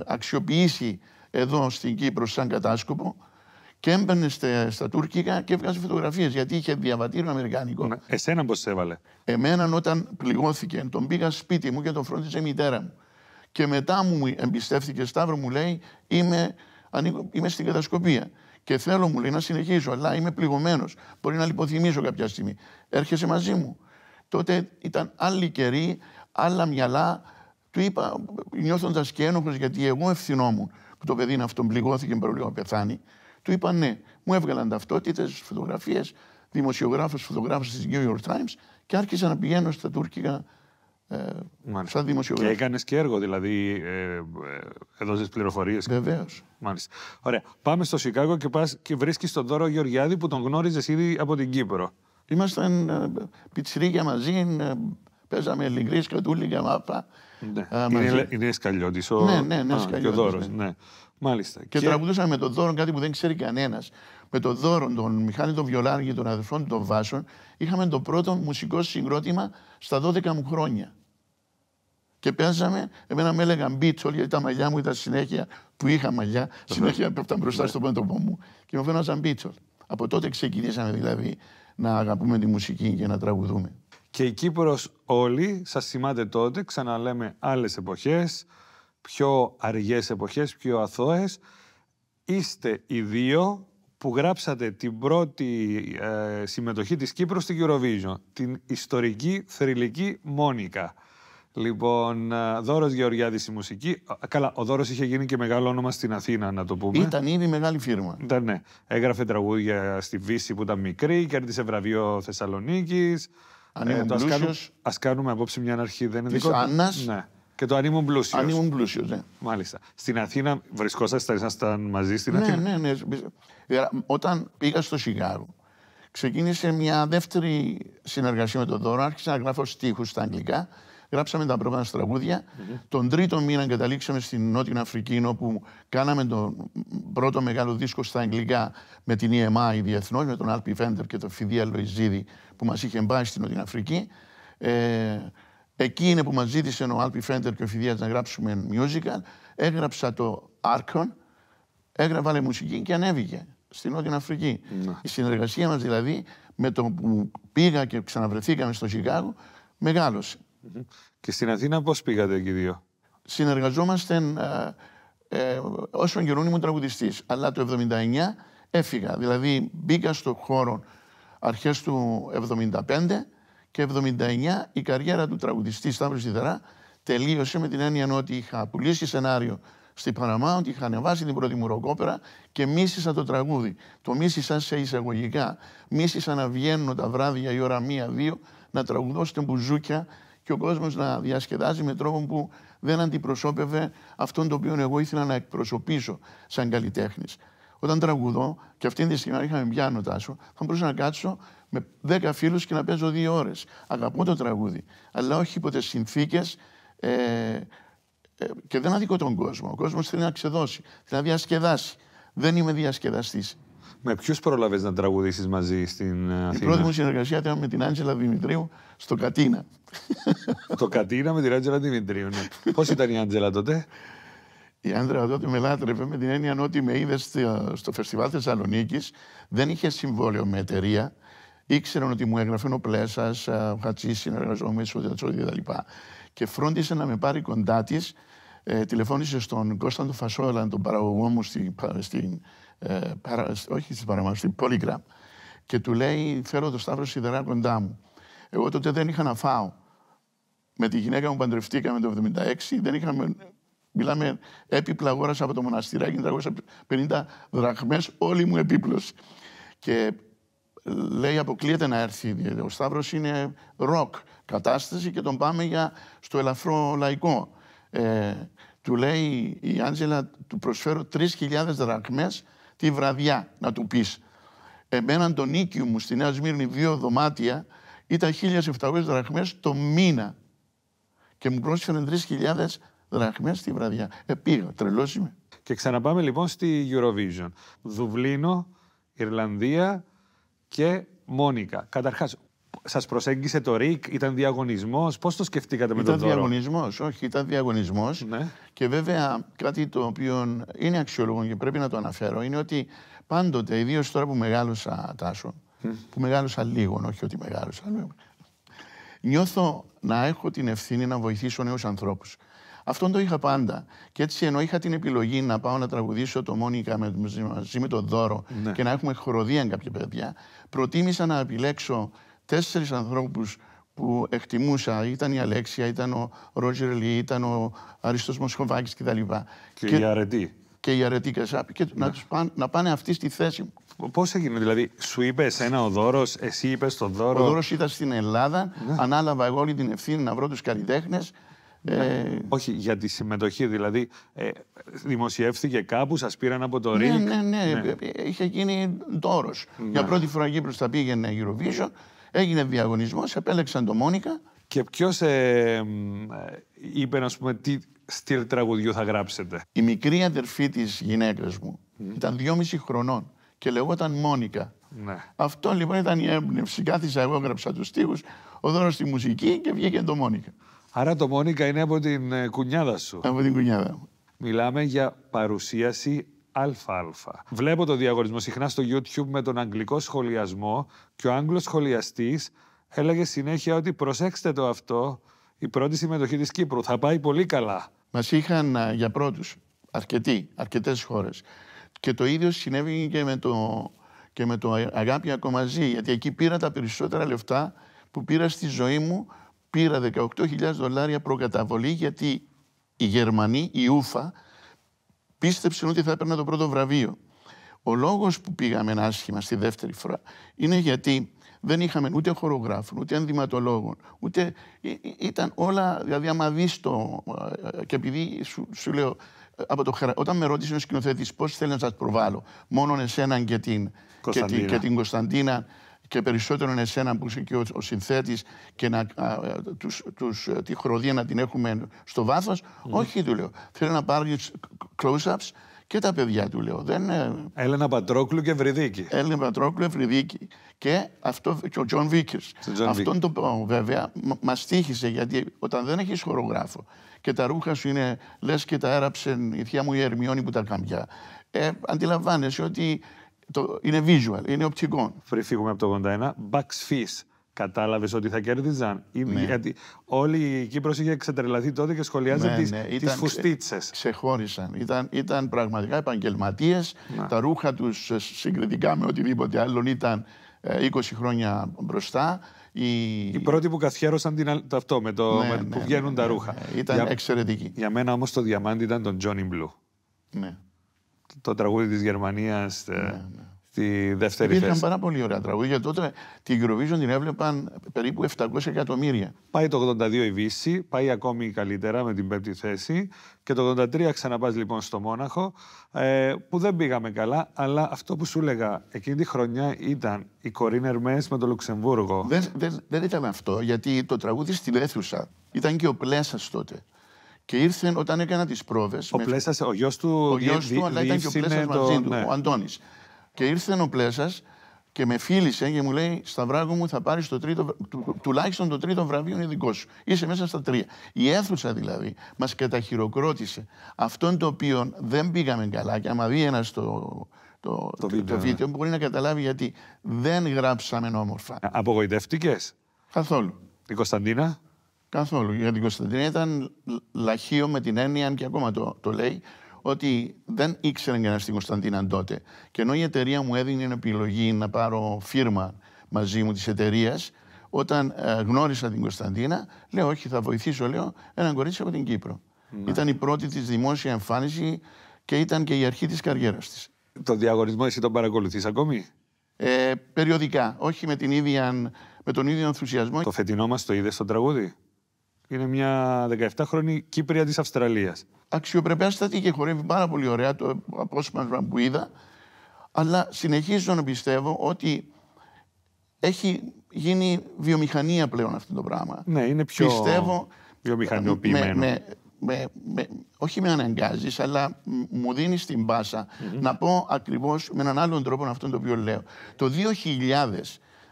αξιοποιήσει εδώ στην Κύπρο σαν κατάσκοπο. Και έμπαινε στα, τουρκικά και έβγαζε φωτογραφίες γιατί είχε διαβατήριο αμερικάνικο. Ναι. Εσένα πώς έβαλε. Εμένα όταν πληγώθηκε, τον πήγα σπίτι μου και τον φρόντιζε η μητέρα μου. Και μετά μου εμπιστεύτηκε Σταύρο, μου λέει, είμαι αν είμαι στην κατασκοπία και θέλω, μου λέει, να συνεχίσω, αλλά είμαι πληγωμένος. Μπορεί να λιποθυμίσω κάποια στιγμή. Έρχεσαι μαζί μου. Τότε ήταν άλλη καιρή, άλλα μυαλά. Του είπα, νιώθοντας και ένοχος, γιατί εγώ ευθυνόμουν που το παιδί είναι αυτόν πληγώθηκε με να πεθάνει. Του είπα ναι. Μου έβγαλαν ταυτότητες, φωτογραφίες, δημοσιογράφος, φωτογράφος της New York Times και άρχισα να πηγαίνω στα τουρκικά ε, σαν δημοσιογράφος. Και έκανες και έργο, δηλαδή ε, ε έδωσες πληροφορίες. Βεβαίως. Μάλιστα. Ωραία. Πάμε στο Σικάγο και, πας και βρίσκεις τον Δόρο Γεωργιάδη που τον γνώριζες ήδη από την Κύπρο. Ήμασταν ε, πιτσιρίκια μαζί, ε, παίζαμε σκατούλη και μάπα. Ναι. Ε, είναι, είναι Ο... Ναι, ναι, ναι, και ο ναι. ναι. Μάλιστα. Και, και... τραγουδούσαμε με τον Δόρο κάτι που δεν ξέρει κανένας με τον δώρο των Μιχάλη των Βιολάργη, των αδερφών των Βάσων, είχαμε το πρώτο μουσικό συγκρότημα στα 12 μου χρόνια. Και παίζαμε, εμένα με έλεγαν μπίτσολ, γιατί τα μαλλιά μου ήταν συνέχεια, που είχα μαλλιά, [LAUGHS] συνέχεια πέφταν μπροστά ναι. στο πέντοπο μου και με φαίνονταν μπίτσολ. Από τότε ξεκινήσαμε δηλαδή να αγαπούμε τη μουσική και να τραγουδούμε. Και η Κύπρος όλοι, σας θυμάται τότε, ξαναλέμε άλλες εποχές, πιο αργές εποχές, πιο αθώες. Είστε οι δύο που γράψατε την πρώτη ε, συμμετοχή της Κύπρου στην Eurovision, την ιστορική θρηλυκή Μόνικα. Λοιπόν, ε, δώρος Γεωργιάδης η μουσική. Ε, καλά, ο δώρος είχε γίνει και μεγάλο όνομα στην Αθήνα, να το πούμε. Ήταν ήδη μεγάλη φίρμα. Ήταν, ναι. Έγραφε τραγούδια στη Βύση που ήταν μικρή, κέρδισε βραβείο Θεσσαλονίκης. Αν ε, κάνουμε, μια αρχή, δεν είναι και το αν ήμουν πλούσιος. Αν ήμουν πλούσιος, ναι. Μάλιστα. Στην Αθήνα βρισκόσαστε, ήσασταν μαζί στην ναι, Αθήνα. Ναι, ναι, ναι. Όταν πήγα στο Σιγάρο, ξεκίνησε μια δεύτερη συνεργασία με τον Δώρο. Άρχισα να γράφω στίχους στα αγγλικά. Γράψαμε τα πρώτα τραγούδια. Mm-hmm. Τον τρίτο μήνα καταλήξαμε στην Νότια Αφρική, όπου κάναμε τον πρώτο μεγάλο δίσκο στα αγγλικά με την EMI διεθνώς, με τον Άλπι Φέντερ και τον Φιδία Λοϊζίδη που μας είχε πάει στην Νότια Αφρική. Ε, Εκεί είναι που μας ζήτησαν ο Άλπι Φέντερ και ο Φιδίας να γράψουμε musical. Έγραψα το έγραβα έγραφα μουσική και ανέβηκε στην Νότια Αφρική. Ναι. Η συνεργασία μας δηλαδή με το που πήγα και ξαναβρεθήκαμε στο Σικάγο μεγάλωσε. Και στην Αθήνα πώς πήγατε εκεί δύο. Συνεργαζόμαστε ε, ε, όσο ήμουν τραγουδιστής. Αλλά το 1979 έφυγα. Δηλαδή μπήκα στο χώρο αρχές του 1975 και 79 η καριέρα του τραγουδιστή Σταύρου Σιδερά τελείωσε με την έννοια ότι είχα πουλήσει σενάριο στη Paramount, είχα ανεβάσει την πρώτη μου ροκόπερα και μίσησα το τραγούδι. Το μίσησα σε εισαγωγικά. Μίσησα να βγαίνω τα βράδια η ώρα μία-δύο να τραγουδώ στην μπουζούκια και ο κόσμος να διασκεδάζει με τρόπο που δεν αντιπροσώπευε αυτόν τον οποίο εγώ ήθελα να εκπροσωπήσω σαν καλλιτέχνης. Όταν τραγουδώ, και αυτή τη στιγμή είχαμε πιάνο τάσο, θα μπορούσα να κάτσω με 10 φίλους και να παίζω δύο ώρες. Αγαπώ το τραγούδι. Αλλά όχι υπό τις συνθήκες. Ε, ε, και δεν αδικώ τον κόσμο. Ο κόσμος θέλει να ξεδώσει, θέλει να διασκεδάσει. Δεν είμαι διασκεδαστής. Με ποιους πρόλαβες να τραγουδήσεις μαζί στην ε, Αθήνα. Η πρώτη μου συνεργασία ήταν με την Άντζελα Δημητρίου στο Κατίνα. Το Κατίνα με την Άντζελα Δημητρίου, ναι. Πώς ήταν η Άντζελα τότε. Η Άντζελα τότε με λάτρευε με την έννοια ότι με είδε στο φεστιβάλ Θεσσαλονίκης. Δεν είχε συμβόλαιο με εταιρεία ήξεραν ότι μου έγραφε ο Πλέσας, ε, ο Χατζής, συνεργαζόμενος ο Διατσόδη κτλ. Και φρόντισε να με πάρει κοντά της. Ε, τηλεφώνησε στον Κώσταντο Φασόλα, τον παραγωγό μου, στην, στην, ε, παρα, όχι στην παραγωγή, στην Πολυγραμ. Και του λέει: Θέλω το Σταύρο Σιδερά κοντά μου. Εγώ τότε δεν είχα να φάω. Με τη γυναίκα μου παντρευτήκαμε το 1976, δεν είχαμε Μιλάμε έπιπλα αγόρασα από το και 350 δραχμές, όλη μου επίπλωση. Και λέει αποκλείεται να έρθει. Ο Σταύρος είναι ροκ κατάσταση και τον πάμε για στο ελαφρό λαϊκό. Ε, του λέει η Άντζελα, του προσφέρω 3.000 δραχμές τη βραδιά, να του πεις. Εμέναν τον νίκιο μου στη Νέα Σμύρνη δύο δωμάτια ήταν 1.700 δραχμές το μήνα και μου πρόσφεραν 3.000 δραχμές τη βραδιά. Ε, πήγα, είμαι. Και ξαναπάμε λοιπόν στη Eurovision. Δουβλίνο, Ιρλανδία, και Μόνικα. Καταρχάς, Σας προσέγγισε το ΡΙΚ, ήταν διαγωνισμός. Πώς το σκεφτήκατε με ήταν τον Ήταν διαγωνισμός, όχι, ήταν διαγωνισμός. Ναι. Και βέβαια κάτι το οποίο είναι αξιόλογο και πρέπει να το αναφέρω είναι ότι πάντοτε, ιδίως τώρα που μεγάλωσα Τάσο, που μεγάλωσα λίγο, όχι ότι μεγάλωσα, νιώθω να έχω την ευθύνη να βοηθήσω νέους ανθρώπους. Αυτόν το είχα πάντα. Και έτσι ενώ είχα την επιλογή να πάω να τραγουδήσω το Μόνικα μαζί με το δώρο ναι. και να έχουμε χοροδία κάποια παιδιά, προτίμησα να επιλέξω τέσσερις ανθρώπους που εκτιμούσα, ήταν η Αλέξια, ήταν ο Ρότζερ Λί, ήταν ο Αριστός Μοσχοβάκης κτλ. Και, και η Αρετή. Και η Αρετή Κασάπη. Και ναι. να, πάνε, να πάνε αυτοί στη θέση μου. Πώς έγινε, δηλαδή, σου είπε ένα ο δώρος, εσύ είπες τον δώρο. Ο δώρος ήταν στην Ελλάδα. Ναι. Ανάλαβα εγώ όλη την ευθύνη να βρω τους καλλιτέχνες ναι. Ε... Όχι, για τη συμμετοχή δηλαδή. Ε, δημοσιεύθηκε κάπου, σας πήραν από το Ρίγκ. Ναι, ναι, ναι, ναι, Είχε γίνει τόρο. Ναι. Για πρώτη φορά προ θα πήγαινε Eurovision. Έγινε διαγωνισμός, επέλεξαν το Μόνικα. Και ποιος ε, ε, είπε, να πούμε, τι στυλ τραγουδιού θα γράψετε. Η μικρή αδερφή της γυναίκας μου ήταν δυόμιση χρονών και λεγόταν Μόνικα. Ναι. Αυτό λοιπόν ήταν η έμπνευση. Κάθισα εγώ, έγραψα τους στίχους, ο δώρος στη μουσική και βγήκε το Μόνικα. Άρα το Μόνικα είναι από την ε, κουνιάδα σου. Από την κουνιάδα μου. Μιλάμε για παρουσίαση ΑΑ. Βλέπω το διαγωνισμό συχνά στο YouTube με τον αγγλικό σχολιασμό και ο Άγγλος σχολιαστής έλεγε συνέχεια ότι προσέξτε το αυτό, η πρώτη συμμετοχή της Κύπρου θα πάει πολύ καλά. Μας είχαν για πρώτους αρκετοί, αρκετές χώρες. Και το ίδιο συνέβη και με το, και με το Αγάπη Ακομαζή, γιατί εκεί πήρα τα περισσότερα λεφτά που πήρα στη ζωή μου πήρα 18.000 δολάρια προκαταβολή γιατί οι Γερμανοί, η Ούφα, πίστεψαν ότι θα έπαιρνα το πρώτο βραβείο. Ο λόγος που πήγαμε άσχημα στη δεύτερη φορά είναι γιατί δεν είχαμε ούτε χορογράφων, ούτε ενδυματολόγων, ούτε ήταν όλα, δηλαδή άμα δεις το, ε, και επειδή σου, σου λέω, ε, από το χαρα... όταν με ρώτησε ο σκηνοθέτης πώς θέλει να σας προβάλλω, μόνον εσέναν και την Κωνσταντίνα, και περισσότερο είναι εσένα που είσαι και ο, ο συνθέτης και να, ε, τους, τους, ε, τη χροδία να την έχουμε στο βάθος, Όχι, του λέω. Θέλω να πάρει close-ups και τα παιδιά του λέω. Δεν... Ε, Έλενα Πατρόκλου και Βρυδίκη. Έλενα Πατρόκλου, Βρυδίκη. και, αυτό, και ο Τζον Βίκη. Αυτόν το βέβαια μα τύχησε γιατί όταν δεν έχεις χορογράφο και τα ρούχα σου είναι λες και τα έραψε η θεία μου η Ερμιόνη που τα καμιά. Ε, αντιλαμβάνεσαι ότι το, είναι visual, είναι οπτικό. Πριν φύγουμε από το 81, Bucks Fizz. Κατάλαβες ότι θα κέρδιζαν. Ναι. Γιατί όλη η Κύπρος είχε ξετρελαθεί τότε και σχολιάζει ναι, τις, ναι. φουστίτσες. Ξεχώρισαν. Ήταν, ήταν πραγματικά επαγγελματίες. Τα ρούχα τους ε, συγκριτικά με οτιδήποτε άλλο ήταν 20 ε, χρόνια μπροστά. Οι, οι πρώτοι που καθιέρωσαν την, το αυτό με το ναι, ναι, που βγαίνουν ναι, τα ρούχα. Ήταν για, εξαιρετικοί. Για μένα όμως το διαμάντι ήταν τον Johnny Blue. Ναι το τραγούδι της Γερμανίας ε, ναι, ναι, στη δεύτερη Υπήρχαν θέση. πάρα πολύ ωραία τραγούδια. Τότε την Eurovision την έβλεπαν περίπου 700 εκατομμύρια. Πάει το 82 η Βύση, πάει ακόμη καλύτερα με την πέμπτη θέση και το 83 ξαναπάς λοιπόν στο Μόναχο ε, που δεν πήγαμε καλά αλλά αυτό που σου έλεγα εκείνη τη χρονιά ήταν η Corinne Ερμές με το Λουξεμβούργο. Δεν, δεν, δεν ήταν αυτό γιατί το τραγούδι στη Λέθουσα ήταν και ο Πλέσας τότε. Και ήρθε όταν έκανα τις πρόβες. Ο με... ο γιος του. Ο γιος του, αλλά ήταν και ο Πλέσα μαζί του, ναι. ο Αντώνης. Και ήρθε ο Πλέσας και με φίλησε και μου λέει: Σταυράκο μου, θα πάρεις το τρίτο, του, τουλάχιστον το τρίτο βραβείο είναι δικό σου. Είσαι μέσα στα τρία. Η αίθουσα δηλαδή μας καταχειροκρότησε αυτόν το οποίο δεν πήγαμε καλά. Και άμα δει ένας το, το, το, βίντεο, το, ναι. το βίντεο μπορεί να καταλάβει γιατί δεν γράψαμε όμορφα. Απογοητεύτηκες. Καθόλου. Η Κωνσταντίνα. Καθόλου. Για την Κωνσταντινία ήταν λαχείο με την έννοια, αν και ακόμα το, το λέει, ότι δεν ήξεραν κανένα στην Κωνσταντίνα τότε. Και ενώ η εταιρεία μου έδινε την επιλογή να πάρω φίρμα μαζί μου της εταιρείας, όταν ε, γνώρισα την Κωνσταντίνα, λέω: Όχι, θα βοηθήσω, λέω, έναν κορίτσι από την Κύπρο. Ναι. Ήταν η πρώτη της δημόσια εμφάνιση και ήταν και η αρχή της καριέρας της. Το διαγωνισμό, εσύ τον παρακολουθείς ακόμη. Ε, περιοδικά, όχι με, την ίδια, με τον ίδιο ενθουσιασμό. Το φετινό μας το είδες στο τραγούδι. Είναι μια 17χρονη Κύπρια της Αυστραλίας. Αξιοπρεπέστατη και χορεύει πάρα πολύ ωραία το απόσπασμα που είδα. Αλλά συνεχίζω να πιστεύω ότι έχει γίνει βιομηχανία πλέον αυτό το πράγμα. Ναι, είναι πιο πιστεύω, βιομηχανιοποιημένο. Με, όχι με αναγκάζεις, αλλά μου δίνεις την πασα mm-hmm. να πω ακριβώς με έναν άλλον τρόπο αυτό το οποίο λέω. Το 2000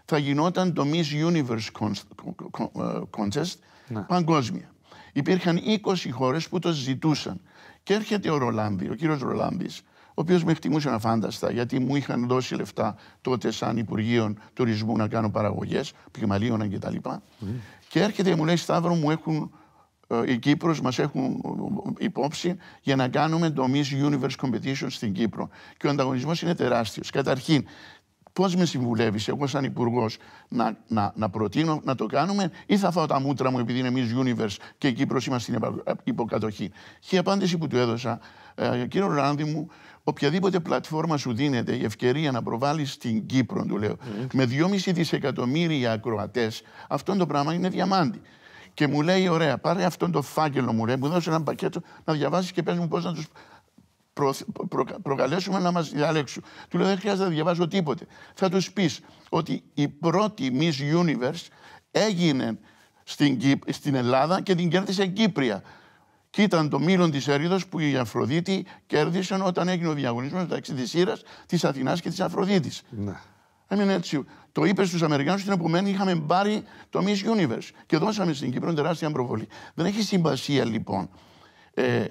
θα γινόταν το Miss Universe ε, Contest ναι. παγκόσμια. Υπήρχαν 20 χώρες που το ζητούσαν. Και έρχεται ο Ρολάμπη, ο κύριος Ρολάμπη, ο οποίος με εκτιμούσε φάνταστα, γιατί μου είχαν δώσει λεφτά τότε σαν Υπουργείο Τουρισμού να κάνω παραγωγές, πυγμαλίωνα κτλ. Mm. Και έρχεται και μου λέει: Σταύρο, μου έχουν η ε, Κύπρος μας έχουν ε, υπόψη για να κάνουμε το Miss Universe Competition στην Κύπρο. Και ο ανταγωνισμός είναι τεράστιος. Καταρχήν, Πώς με συμβουλεύεις, εγώ σαν υπουργός, να, να, να προτείνω να το κάνουμε ή θα φάω τα μούτρα μου επειδή είναι εμεί Universe και η Κύπρος είμαστε στην ε, υποκατοχή. Και η απάντηση που του έδωσα, ε, κύριε Ράνδη μου, οποιαδήποτε πλατφόρμα σου δίνεται η ευκαιρία να προβάλλεις στην Κύπρο, του λέω, με 2,5 δισεκατομμύρια ακροατές, αυτό το πράγμα είναι διαμάντι. Και μου λέει, ωραία, πάρε αυτόν το φάκελο μου, λέει, μου δώσε ένα πακέτο να διαβάσεις και πες μου πώς να τους προ, προ, προκαλέσουμε να μας διαλέξουν. Του λέω δεν χρειάζεται να διαβάζω τίποτε. Θα τους πεις ότι η πρώτη Miss Universe έγινε στην, στην Ελλάδα και την κέρδισε Κύπρια. Και ήταν το μήλον της Ερήδο που οι Αφροδίτη κέρδισαν όταν έγινε ο διαγωνισμός μεταξύ της Ήρας, της Αθηνάς και της Αφροδίτης. Ναι. Έμεινε έτσι. Το είπες στους Αμερικάνους την επομένη είχαμε πάρει το Miss Universe και δώσαμε στην Κύπρο τεράστια προβολή. Δεν έχει σημασία λοιπόν ε,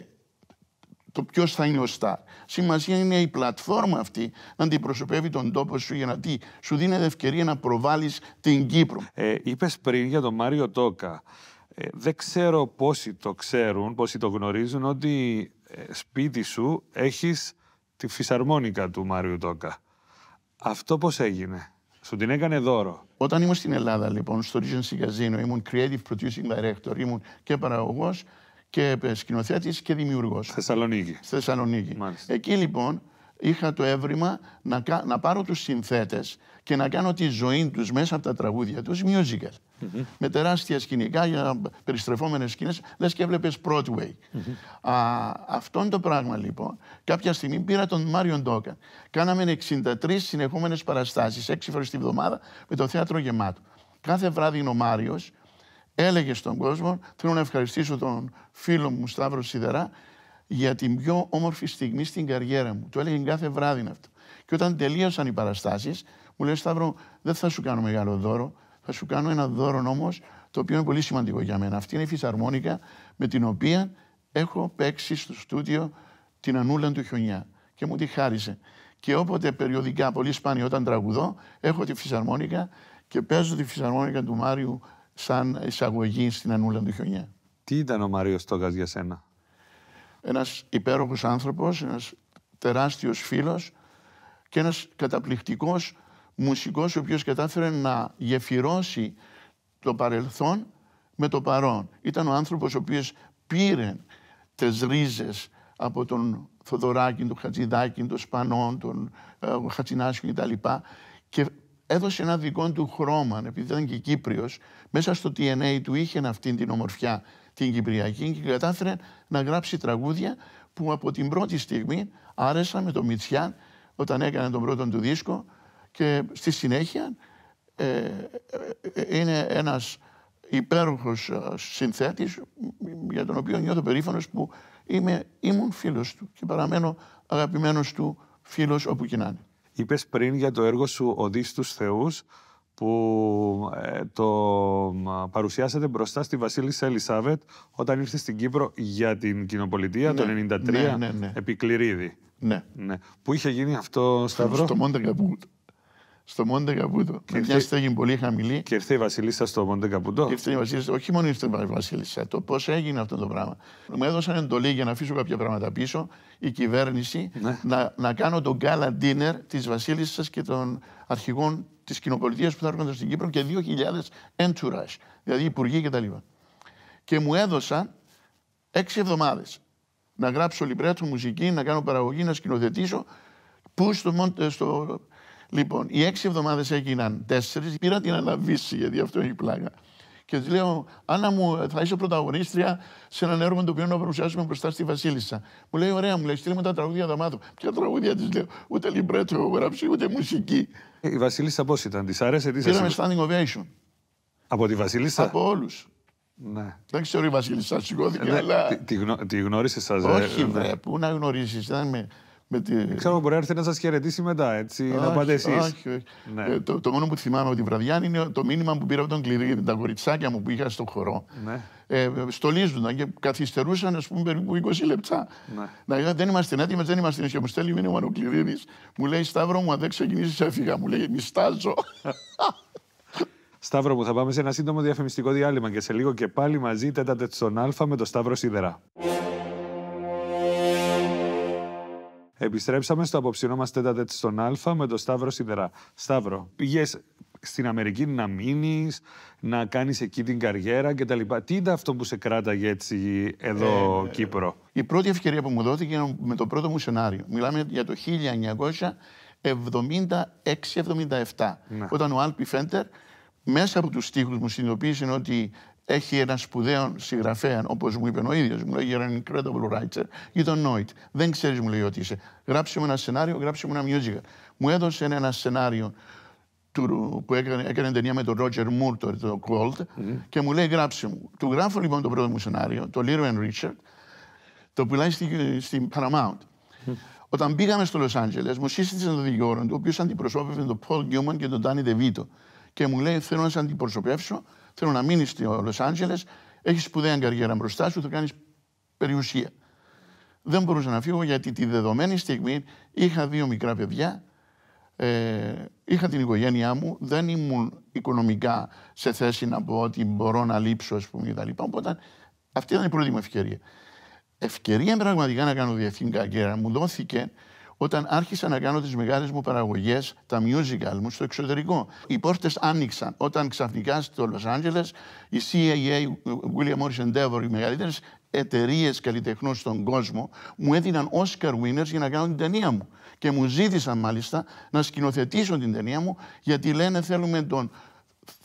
το ποιος θα είναι ο στάρ. Σημασία είναι η πλατφόρμα αυτή να αντιπροσωπεύει τον τόπο σου για να τι, σου δίνει ευκαιρία να προβάλλεις την Κύπρο. Ε, Είπες πριν για τον Μάριο Τόκα. Ε, δεν ξέρω πόσοι το ξέρουν, πόσοι το γνωρίζουν, ότι ε, σπίτι σου έχεις τη φυσαρμόνικα του Μάριου Τόκα. Αυτό πώς έγινε. Σου την έκανε δώρο. Όταν ήμουν στην Ελλάδα, λοιπόν, στο Regency Casino, ήμουν creative producing director, ήμουν και παραγωγός, και ε, σκηνοθέτης και δημιουργός. Θεσσαλονίκη. Στη Θεσσαλονίκη. Εκεί λοιπόν είχα το έβριμα να, να πάρω τους συνθέτες και να κάνω τη ζωή τους μέσα από τα τραγούδια τους musical. Με τεράστια σκηνικά για περιστρεφόμενες σκηνές, λες και έβλεπες Broadway. Mm-hmm. Α, το πράγμα λοιπόν, κάποια στιγμή πήρα τον Μάριο Ντόκα. Κάναμε 63 συνεχόμενες παραστάσεις, 6 φορές τη βδομάδα, με το θέατρο γεμάτο. Κάθε βράδυ είναι ο Μάριος, έλεγε στον κόσμο, θέλω να ευχαριστήσω τον φίλο μου Σταύρο Σιδερά για την πιο όμορφη στιγμή στην καριέρα μου. Το έλεγε κάθε βράδυ αυτό. Και όταν τελείωσαν οι παραστάσεις, μου λέει Σταύρο, δεν θα σου κάνω μεγάλο δώρο, θα σου κάνω ένα δώρο όμως το οποίο είναι πολύ σημαντικό για μένα. Αυτή είναι η φυσαρμόνικα με την οποία έχω παίξει στο στούντιο την Ανούλα του Χιονιά και μου τη χάρισε. Και όποτε περιοδικά, πολύ σπάνια όταν τραγουδώ, έχω τη φυσαρμόνικα και παίζω τη φυσαρμόνικα του Μάριου σαν εισαγωγή στην Ανούλα του Χιονιά. Τι ήταν ο Μάριο Τόγκας για σένα, Ένας υπέροχος άνθρωπος, ένας τεράστιος φίλος και ένας καταπληκτικός μουσικός, ο οποίος κατάφερε να γεφυρώσει το παρελθόν με το παρόν. Ήταν ο άνθρωπος ο οποίος πήρε τις ρίζες από τον Θοδωράκη, τον Χατζηδάκη, τον Σπανόν, τον ε, Χατζινάσιο κτλ. και έδωσε ένα δικό του χρώμα, επειδή ήταν και Κύπριος, μέσα στο DNA του είχε αυτή την ομορφιά την Κυπριακή και κατάφερε να γράψει τραγούδια που από την πρώτη στιγμή άρεσαν με τον Μιτσιάν όταν έκανε τον πρώτο του δίσκο και στη συνέχεια ε, ε, είναι ένας υπέροχος ε, συνθέτης για τον οποίο νιώθω περήφανος που ήμουν φίλος του και παραμένω αγαπημένος του φίλος όπου κοινάνε. Είπες πριν για το έργο σου Οδύ του θεούς» που ε, το παρουσιάσατε μπροστά στη Βασίλισσα Ελισάβετ όταν ήρθε στην Κύπρο για την κοινοπολιτεία ναι, ναι το 1993 ναι, ναι, ναι, επί Κληρίδη. Ναι. ναι. Που είχε γίνει αυτό, Σταυρό. Στο Μόντε στο Μόντε Καπούτο. Και μια στέγη πολύ χαμηλή. Και ήρθε η Βασίλισσα στο Μόντε Καπούτο. Και ήρθε η Βασίλισσα, όχι μόνο ήρθε η Βασίλισσα, το πώς έγινε αυτό το πράγμα. Μου έδωσαν εντολή για να αφήσω κάποια πράγματα πίσω η κυβέρνηση ναι. να, να κάνω τον γκάλα ντίνερ της Βασίλισσας και των αρχηγών της κοινοπολιτείας που θα έρχονται στην Κύπρο και 2.000 entourage, δηλαδή υπουργοί κτλ. Και, και μου έδωσαν έξι εβδομάδες να γράψω λιμπρέτο μουσική, να κάνω παραγωγή, να σκηνοθετήσω. Πού στο, στο, Λοιπόν, οι έξι εβδομάδες έγιναν τέσσερις, πήρα την αναβίση, γιατί αυτό έχει πλάκα. Και τη λέω, Άννα μου, θα είσαι πρωταγωνίστρια σε έναν έργο με το οποίο να παρουσιάσουμε μπροστά στη Βασίλισσα. Μου λέει, Ωραία, μου λέει, στείλουμε τα τραγούδια δαμάτου. Ποια τραγούδια τη λέω, Ούτε λιμπρέτο έχω γράψει, ούτε μουσική. Ε, η Βασίλισσα πώς ήταν, της άρεσε, τι Πήραμε standing ovation. Από τη Βασίλισσα. Από όλους. Ναι. Δεν ξέρω η Βασίλισσα σηκώθηκε, ε, ναι, αλλά. Τη, τη, γνώρισες, σας ε, Όχι, ναι. βρε, πού να γνωρίσεις. με με τη... Ξέρω, μπορεί να έρθει να σας χαιρετήσει μετά, έτσι, να πάτε εσείς. Ναι. Ε, το, το μόνο που θυμάμαι από τη βραδιά είναι το μήνυμα που πήρα από τον Κλειδί γιατί τα κοριτσάκια μου που είχα στο χορό. Ναι. Ε, στολίζονταν και καθυστερούσαν, ας πούμε, περίπου 20 λεπτά. Ναι. Να δεν είμαστε έτοιμοι, δεν είμαστε στην μου στέλνει μήνυμα ο Κλειδί, μου λέει Σταύρο μου, αν δεν ξεκινήσεις, έφυγα. Μου λέει Μιστάζω. [LAUGHS] Σταύρο μου, θα πάμε σε ένα σύντομο διαφημιστικό διάλειμμα και σε λίγο και πάλι μαζί τέταρτο στον Α με το Σταύρο Σιδερά. Επιστρέψαμε στο απόψινό μας τέταρτο στον Α με τον Σταύρο Σιδερά. Σταύρο, πήγες στην Αμερική να μείνεις, να κάνεις εκεί την καριέρα κτλ. Τι ήταν αυτό που σε κράταγε έτσι εδώ, ε, Κύπρο. Η πρώτη ευκαιρία που μου δόθηκε με το πρώτο μου σενάριο. Μιλάμε για το 1976-77. Ναι. Όταν ο Άλπι Φέντερ μέσα από τους στίχους μου συνειδητοποίησε ότι έχει ένα σπουδαίο συγγραφέα, όπως μου είπε ο ίδιος. Μου λέει You're an incredible writer. You don't know it. Δεν ξέρεις, μου λέει ότι είσαι. Γράψε μου ένα σενάριο, γράψε μου ένα music. Μου έδωσε ένα σενάριο του, που έκανε, έκανε ταινία με τον Ρότζερ Μούρτορ, το, το mm και μου λέει γράψε μου. Του γράφω λοιπόν το πρώτο μου σενάριο, το Little and Richard, το πουλάει στην στη Paramount. mm Όταν πήγαμε στο Los Angeles, μου σύστησε τον δικηγόρο του, ο οποίος αντιπροσώπευε τον Paul Newman και τον De DeVito. Και μου λέει: Θέλω να σε αντιπροσωπεύσω Θέλω να μείνεις στο Λος Άντζελες, έχεις σπουδαία καριέρα μπροστά σου, θα κάνεις περιουσία. Δεν μπορούσα να φύγω γιατί τη δεδομένη στιγμή είχα δύο μικρά παιδιά, ε, είχα την οικογένειά μου, δεν ήμουν οικονομικά σε θέση να πω ότι μπορώ να λείψω, ας πούμε, κτλ. Οπότε αυτή ήταν η πρώτη μου ευκαιρία. Ευκαιρία πραγματικά να κάνω διεθνή καριέρα μου δόθηκε όταν άρχισα να κάνω τις μεγάλες μου παραγωγές, τα musical μου στο εξωτερικό. Οι πόρτες άνοιξαν όταν ξαφνικά στο Λος Άντζελες η CIA, William Morris Endeavor, οι μεγαλύτερες εταιρείες καλλιτεχνών στον κόσμο, μου έδιναν Oscar winners για να κάνω την ταινία μου. Και μου ζήτησαν μάλιστα να σκηνοθετήσω την ταινία μου, γιατί λένε θέλουμε τον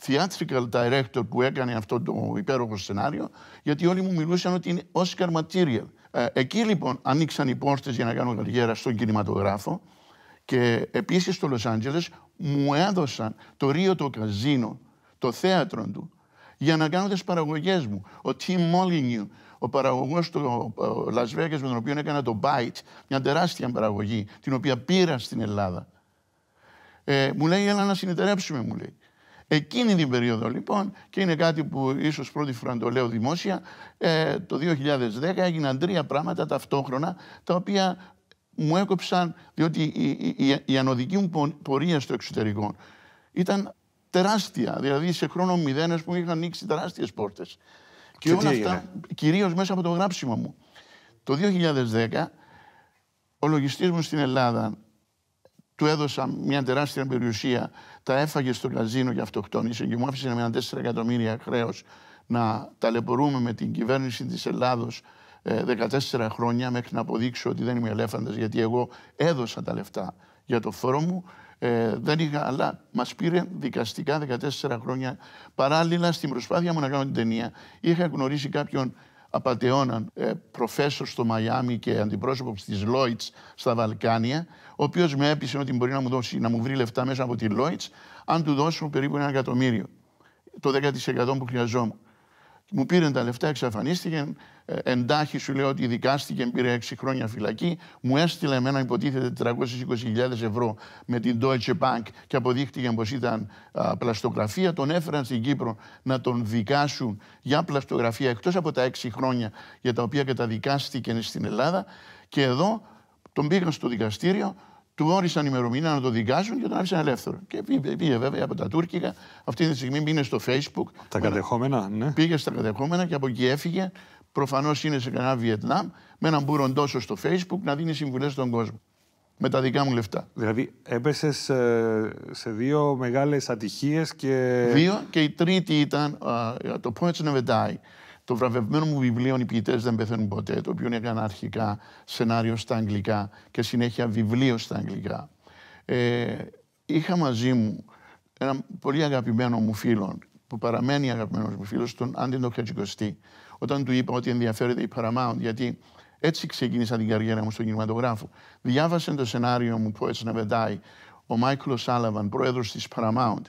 theatrical director που έκανε αυτό το υπέροχο σενάριο, γιατί όλοι μου μιλούσαν ότι είναι Oscar material. Ε, εκεί λοιπόν ανοίξαν οι πόρτες για να κάνω καριέρα στον κινηματογράφο και επίσης στο Λος Άντζελες μου έδωσαν το Ρίο το Καζίνο, το θέατρο του, για να κάνω τις παραγωγές μου. Ο Τιμ Μόλινιου, ο παραγωγός του ε, Las Vegas με τον οποίο έκανα το Bite, μια τεράστια παραγωγή, την οποία πήρα στην Ελλάδα. Ε, μου λέει, έλα να συνεταιρέψουμε, μου λέει. Εκείνη την περίοδο λοιπόν, και είναι κάτι που ίσως πρώτη φορά το λέω δημόσια, ε, το 2010 έγιναν τρία πράγματα ταυτόχρονα, τα οποία μου έκοψαν, διότι η, η, η ανωδική μου πορεία στο εξωτερικό ήταν τεράστια. Δηλαδή σε χρόνο μηδένες που είχαν ανοίξει τεράστιες πόρτες. Και, όλα αυτά, κυρίως μέσα από το γράψιμο μου. Το 2010, ο λογιστής μου στην Ελλάδα του έδωσα μια τεράστια περιουσία τα έφαγες στο καζίνο και αυτοκτόνησε και μου άφησες με ένα 4 εκατομμύρια χρέος να ταλαιπωρούμε με την κυβέρνηση της Ελλάδος 14 ε, χρόνια μέχρι να αποδείξω ότι δεν είμαι ελέφαντας, γιατί εγώ έδωσα τα λεφτά για το φόρο μου ε, δεν είχα, αλλά μας πήρε δικαστικά 14 χρόνια. Παράλληλα, στην προσπάθεια μου να κάνω την ταινία, είχα γνωρίσει κάποιον απαταιώναν ε, προφέσορ στο Μαϊάμι και αντιπρόσωπο της Λόιτ στα Βαλκάνια, ο οποίος με έπεισε ότι μπορεί να μου, δώσει, να μου βρει λεφτά μέσα από τη Λόιτ, αν του δώσουμε περίπου ένα εκατομμύριο. Το 10% που χρειαζόμουν μου πήρε τα λεφτά, εξαφανίστηκε. Ε, εντάχει σου λέω ότι δικάστηκε, πήρε 6 χρόνια φυλακή. Μου έστειλε εμένα, υποτίθεται, 420.000 ευρώ με την Deutsche Bank και αποδείχτηκε πως ήταν πλαστογραφία. Τον έφεραν στην Κύπρο να τον δικάσουν για πλαστογραφία εκτός από τα 6 χρόνια για τα οποία καταδικάστηκε στην Ελλάδα. Και εδώ τον πήγαν στο δικαστήριο, του όρισαν ημερομηνία να το δικάσουν και τον άφησαν ελεύθερο. Και πήγε, βέβαια από τα Τούρκικα. Αυτή τη στιγμή πήγε στο Facebook. Τα κατεχόμενα, ναι. Πήγε στα κατεχόμενα και από εκεί έφυγε. Προφανώς είναι σε κανένα Βιετνάμ με έναν μπουρον τόσο στο Facebook να δίνει συμβουλές στον κόσμο. Με τα δικά μου λεφτά. Δηλαδή έπεσες ε, σε δύο μεγάλες ατυχίες και. Δύο και η τρίτη ήταν το «Poets Never Die. Το βραβευμένο μου βιβλίο Οι ποιητές δεν πεθαίνουν ποτέ, το οποίο έκανα αρχικά σενάριο στα αγγλικά και συνέχεια βιβλίο στα αγγλικά. Ε, είχα μαζί μου έναν πολύ αγαπημένο μου φίλο, που παραμένει αγαπημένος μου φίλος, τον Άντιντο Χατζικοστή. Όταν του είπα ότι ενδιαφέρεται η Paramount, γιατί έτσι ξεκίνησα την καριέρα μου στον κινηματογράφο. Διάβασε το σενάριο μου που έτσι να πετάει ο Μάικλο Σάλαβαν, πρόεδρος της Paramount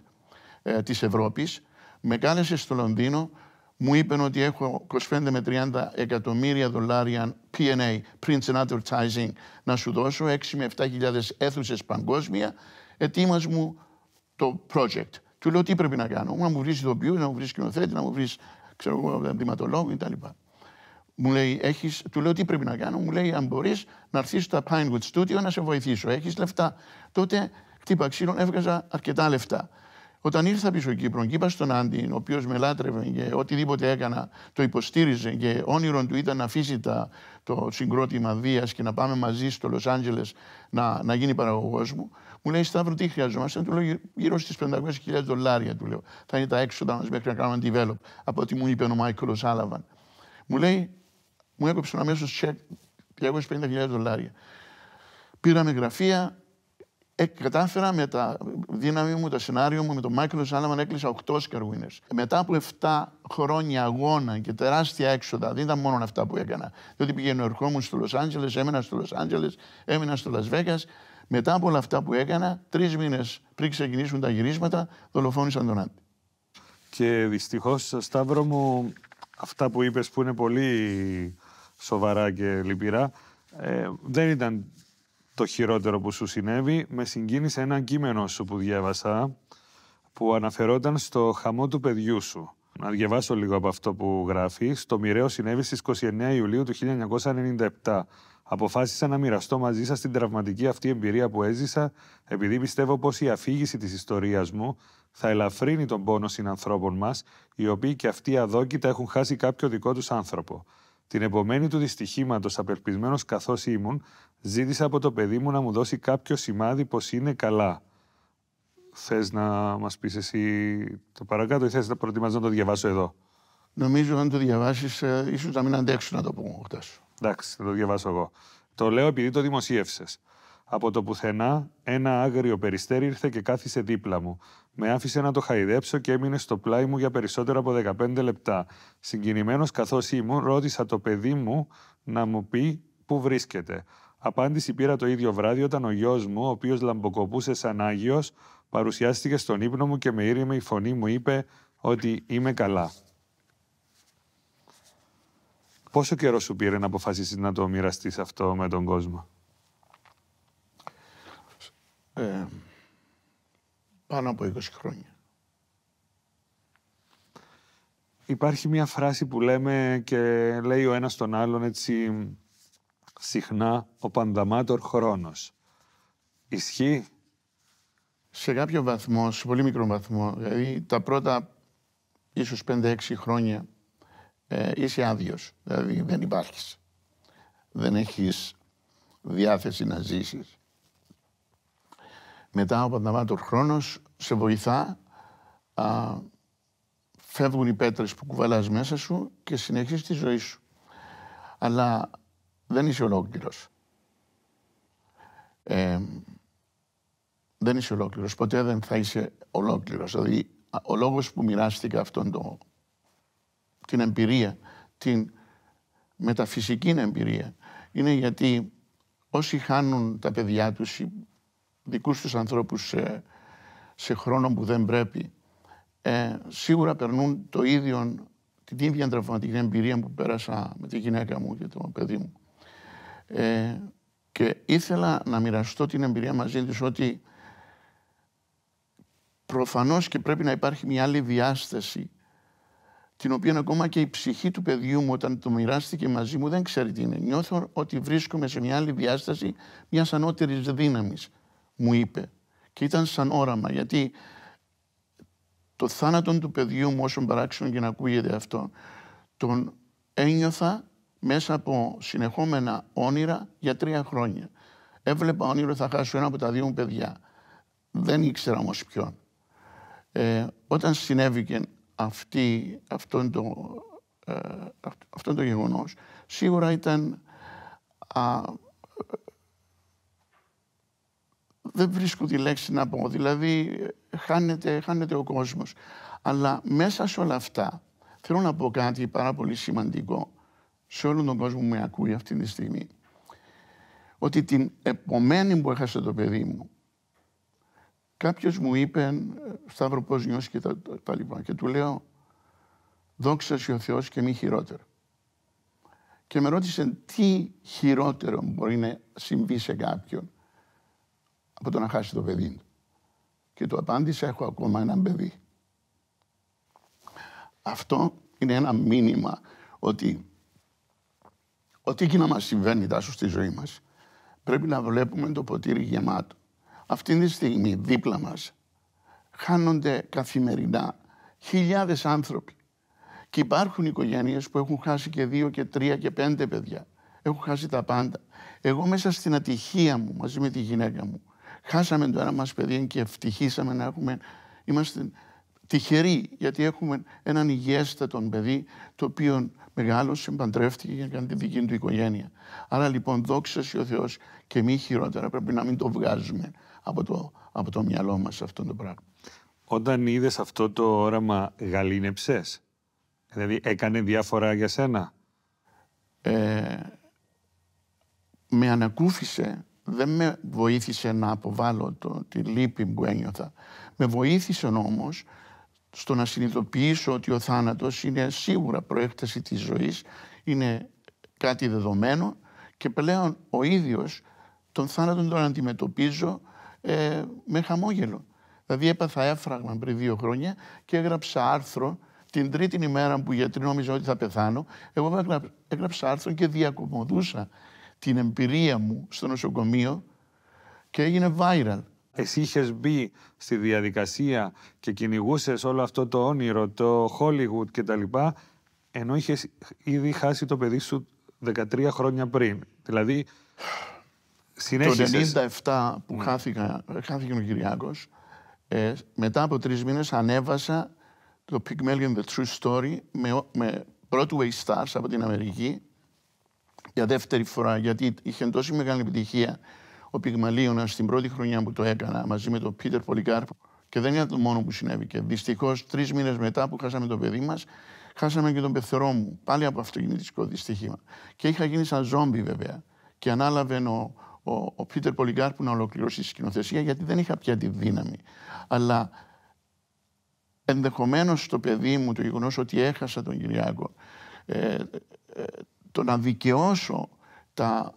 ε, τη Ευρώπης, με κάλεσε στο Λονδίνο μου είπαν ότι έχω 25 με 30 εκατομμύρια δολάρια P&A, Prints and Advertising, να σου δώσω 6 με 7 χιλιάδες αίθουσες παγκόσμια, ετοίμας μου το project. Του λέω τι πρέπει να κάνω, να μου βρεις δοποιού, να μου βρεις σκηνοθέτη, να μου βρεις ξέρω εγώ, κτλ. Μου λέει, έχεις, του λέω τι πρέπει να κάνω, μου λέει αν μπορείς να έρθεις στα Pinewood Studio να σε βοηθήσω, έχεις λεφτά. Τότε χτύπα ξύλων, έβγαζα αρκετά λεφτά. Όταν ήρθα πίσω Κύπρο και είπα στον Άντι, ο οποίος με λάτρευε και οτιδήποτε έκανα, το υποστήριζε και όνειρο του ήταν να αφήσει τα, το συγκρότημα Δίας και να πάμε μαζί στο Λος Άντζελες να, να γίνει παραγωγός μου, μου λέει Σταύρο, τι χρειαζόμαστε. Του λέω γύρω στις 500.000 δολάρια, του λέω. Θα είναι τα έξοδα μας μέχρι να κάνουμε develop, από ό,τι μου είπε ο Μάικλος Άλαβαν. Μου λέει, μου έκοψε αμέσω τσεκ 250.000 δολάρια. Πήραμε γραφεία, ε, κατάφερα με τα δύναμη μου, το σενάριο μου με το Μάικλο Σάλαμαν έκλεισα 8 Oscar winners. Μετά από 7 χρόνια αγώνα και τεράστια έξοδα, δεν ήταν μόνο αυτά που έκανα. Διότι πηγαίνω, ερχόμουν στο Λος Άντζελες, έμενα στο Λος Άντζελες, έμενα στο Λα Vegas. Μετά από όλα αυτά που έκανα, τρεις μήνες πριν ξεκινήσουν τα γυρίσματα, δολοφόνησαν τον Άντι. Και δυστυχώς, Σταύρο μου, αυτά που είπες που είναι πολύ σοβαρά και λυπηρά, ε, δεν ήταν το χειρότερο που σου συνέβη, με συγκίνησε ένα κείμενο σου που διάβασα που αναφερόταν στο χαμό του παιδιού σου. Να διαβάσω λίγο από αυτό που γράφει. Στο μοιραίο συνέβη στις 29 Ιουλίου του 1997. Αποφάσισα να μοιραστώ μαζί σας την τραυματική αυτή εμπειρία που έζησα, επειδή πιστεύω πως η αφήγηση της ιστορίας μου θα ελαφρύνει τον πόνο συνανθρώπων μας, οι οποίοι και αυτοί αδόκητα έχουν χάσει κάποιο δικό τους άνθρωπο. Την επομένη του δυστυχήματος, απελπισμένος καθώς ήμουν, Ζήτησα από το παιδί μου να μου δώσει κάποιο σημάδι πως είναι καλά. Θες να μας πεις εσύ το παρακάτω ή θες να προτιμάς να το διαβάσω εδώ. Νομίζω αν το διαβάσεις, ε, ίσως να μην αντέξω να το πω χτες. Εντάξει, θα το διαβάσω εγώ. Το λέω επειδή το δημοσίευσες. Από το πουθενά, ένα άγριο περιστέρι ήρθε και κάθισε δίπλα μου. Με άφησε να το χαϊδέψω και έμεινε στο πλάι μου για περισσότερο από 15 λεπτά. Συγκινημένος καθώς ήμουν, ρώτησα το παιδί μου να μου πει πού βρίσκεται. Απάντηση πήρα το ίδιο βράδυ όταν ο γιος μου, ο οποίος λαμποκοπούσε σαν Άγιος, παρουσιάστηκε στον ύπνο μου και με ήρεμη φωνή μου είπε ότι είμαι καλά. Πόσο καιρό σου πήρε να αποφασίσεις να το μοιραστείς αυτό με τον κόσμο. Ε, πάνω από 20 χρόνια. Υπάρχει μια φράση που λέμε και λέει ο ένας τον άλλον έτσι συχνά ο πανταμάτορ χρόνος. Ισχύει? Σε κάποιο βαθμό, σε πολύ μικρό βαθμό, δηλαδή τα πρώτα ίσως 5-6 χρόνια ε, είσαι άδειος. δηλαδή δεν υπάρχεις Δεν έχεις διάθεση να ζήσεις. Μετά ο πανταμάτορ χρόνος σε βοηθά α, φεύγουν οι πέτρες που κουβαλάς μέσα σου και συνεχίζεις τη ζωή σου. Αλλά δεν είσαι ολόκληρος. Ε, δεν είσαι ολόκληρος. Ποτέ δεν θα είσαι ολόκληρος. Δηλαδή, ο λόγος που μοιράστηκα αυτόν τον... την εμπειρία, την μεταφυσική εμπειρία, είναι γιατί όσοι χάνουν τα παιδιά τους οι δικούς τους ανθρώπους σε, χρόνο που δεν πρέπει, ε, σίγουρα περνούν το ίδιο, την ίδια τραυματική εμπειρία που πέρασα με τη γυναίκα μου και το παιδί μου. Ε, και ήθελα να μοιραστώ την εμπειρία μαζί της ότι προφανώς και πρέπει να υπάρχει μια άλλη διάσταση την οποία ακόμα και η ψυχή του παιδιού μου όταν το μοιράστηκε μαζί μου δεν ξέρει τι είναι. Νιώθω ότι βρίσκομαι σε μια άλλη διάσταση μιας ανώτερης δύναμης, μου είπε. Και ήταν σαν όραμα, γιατί το θάνατον του παιδιού μου, όσων παράξενο και να ακούγεται αυτό, τον ένιωθα μέσα από συνεχόμενα όνειρα για τρία χρόνια. Έβλεπα όνειρο θα χάσω ένα από τα δύο μου παιδιά. Δεν ήξερα όμως ποιον. Ε, όταν συνέβηκε αυτή, αυτόν, το, ε, αυτόν το γεγονός, σίγουρα ήταν... Α, δεν βρίσκω τη λέξη να πω, δηλαδή χάνεται, χάνεται ο κόσμος. Αλλά μέσα σε όλα αυτά θέλω να πω κάτι πάρα πολύ σημαντικό σε όλον τον κόσμο που με ακούει αυτή τη στιγμή ότι την επομένη που έχασε το παιδί μου κάποιος μου είπε Σταύρο πώς νιώσεις και τα, λοιπά και του λέω δόξα σου ο Θεός και μη χειρότερο και με ρώτησε τι χειρότερο μπορεί να συμβεί σε κάποιον από το να χάσει το παιδί του. Και του απάντησε έχω ακόμα ένα παιδί. Αυτό είναι ένα μήνυμα ότι ότι και να μας συμβαίνει τάσο στη ζωή μας. πρέπει να βλέπουμε το ποτήρι γεμάτο. Αυτή τη στιγμή δίπλα μας χάνονται καθημερινά χιλιάδες άνθρωποι. Και υπάρχουν οικογένειες που έχουν χάσει και δύο και τρία και πέντε παιδιά. Έχουν χάσει τα πάντα. Εγώ μέσα στην ατυχία μου μαζί με τη γυναίκα μου χάσαμε το ένα μας παιδί και ευτυχήσαμε να έχουμε... Είμαστε τυχεροί, γιατί έχουμε έναν υγιέστατον παιδί, το οποίο μεγάλωσε, παντρεύτηκε για να κάνει τη δική του οικογένεια. Άρα λοιπόν, δόξα ο Θεός και μη χειρότερα, πρέπει να μην το βγάζουμε από το, από το μυαλό μας αυτό το πράγμα. Όταν είδες αυτό το όραμα, γαλήνεψες. Δηλαδή, έκανε διάφορα για σένα. Ε, με ανακούφισε, δεν με βοήθησε να αποβάλω το, τη λύπη που ένιωθα. Με βοήθησε όμως στο να συνειδητοποιήσω ότι ο θάνατος είναι σίγουρα προέκταση της ζωής, είναι κάτι δεδομένο και πλέον ο ίδιος τον θάνατον τον αντιμετωπίζω ε, με χαμόγελο. Δηλαδή έπαθα έφραγμα πριν δύο χρόνια και έγραψα άρθρο την τρίτη ημέρα που οι γιατροί νόμιζαν ότι θα πεθάνω. Εγώ έγραψα άρθρο και διακομωδούσα την εμπειρία μου στο νοσοκομείο και έγινε viral εσύ είχες μπει στη διαδικασία και κυνηγούσες όλο αυτό το όνειρο, το Hollywood κτλ. Ενώ είχες ήδη χάσει το παιδί σου 13 χρόνια πριν. Δηλαδή. Συνέχισες... Το 97 που ναι. χάθηκε ο Κυριάκος, ε, μετά από τρεις μήνες ανέβασα το Pygmalion The True Story με, με Broadway Stars από την Αμερική για δεύτερη φορά, γιατί είχε τόση μεγάλη επιτυχία ο Πυγμαλίωνας στην πρώτη χρονιά που το έκανα μαζί με τον Πίτερ Πολυκάρπο. Και δεν είναι το μόνο που συνέβη. Και δυστυχώς τρεις μήνες μετά που χάσαμε το παιδί μας, χάσαμε και τον πεθερό μου. Πάλι από αυτοκινητικό δυστυχήμα. Και είχα γίνει σαν ζόμπι βέβαια. Και ανάλαβε ο, ο, ο Πίτερ Πολυκάρπου να ολοκληρώσει τη σκηνοθεσία γιατί δεν είχα πια τη δύναμη. Αλλά ενδεχομένως το παιδί μου, το γεγονός ότι έχασα τον Κυριάκο, ε, ε, ε το να δικαιώσω τα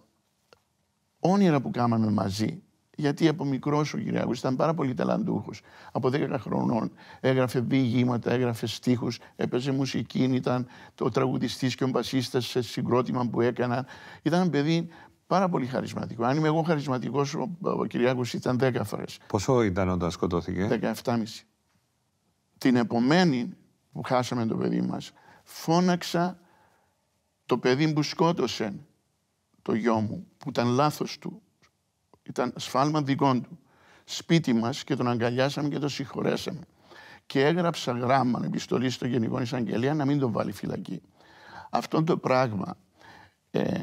όνειρα που κάναμε μαζί, γιατί από μικρός ο Κυριάκος ήταν πάρα πολύ ταλαντούχος. Από 10 χρονών έγραφε διηγήματα, έγραφε στίχους, έπαιζε μουσική, ήταν το τραγουδιστής και ο μπασίστας σε συγκρότημα που έκανα. Ήταν ένα παιδί πάρα πολύ χαρισματικό. Αν είμαι εγώ χαρισματικός ο, ο ήταν 10 φορές. Πόσο ήταν όταν σκοτώθηκε? 17,5. Την επομένη που χάσαμε το παιδί μας. φώναξα το παιδί που σκότωσε το γιο μου, που ήταν λάθος του, ήταν σφάλμα δικών του, σπίτι μας και τον αγκαλιάσαμε και τον συγχωρέσαμε. Και έγραψα γράμμα επιστολή στο Γενικό Εισαγγελία να μην τον βάλει φυλακή. Αυτό το πράγμα ε,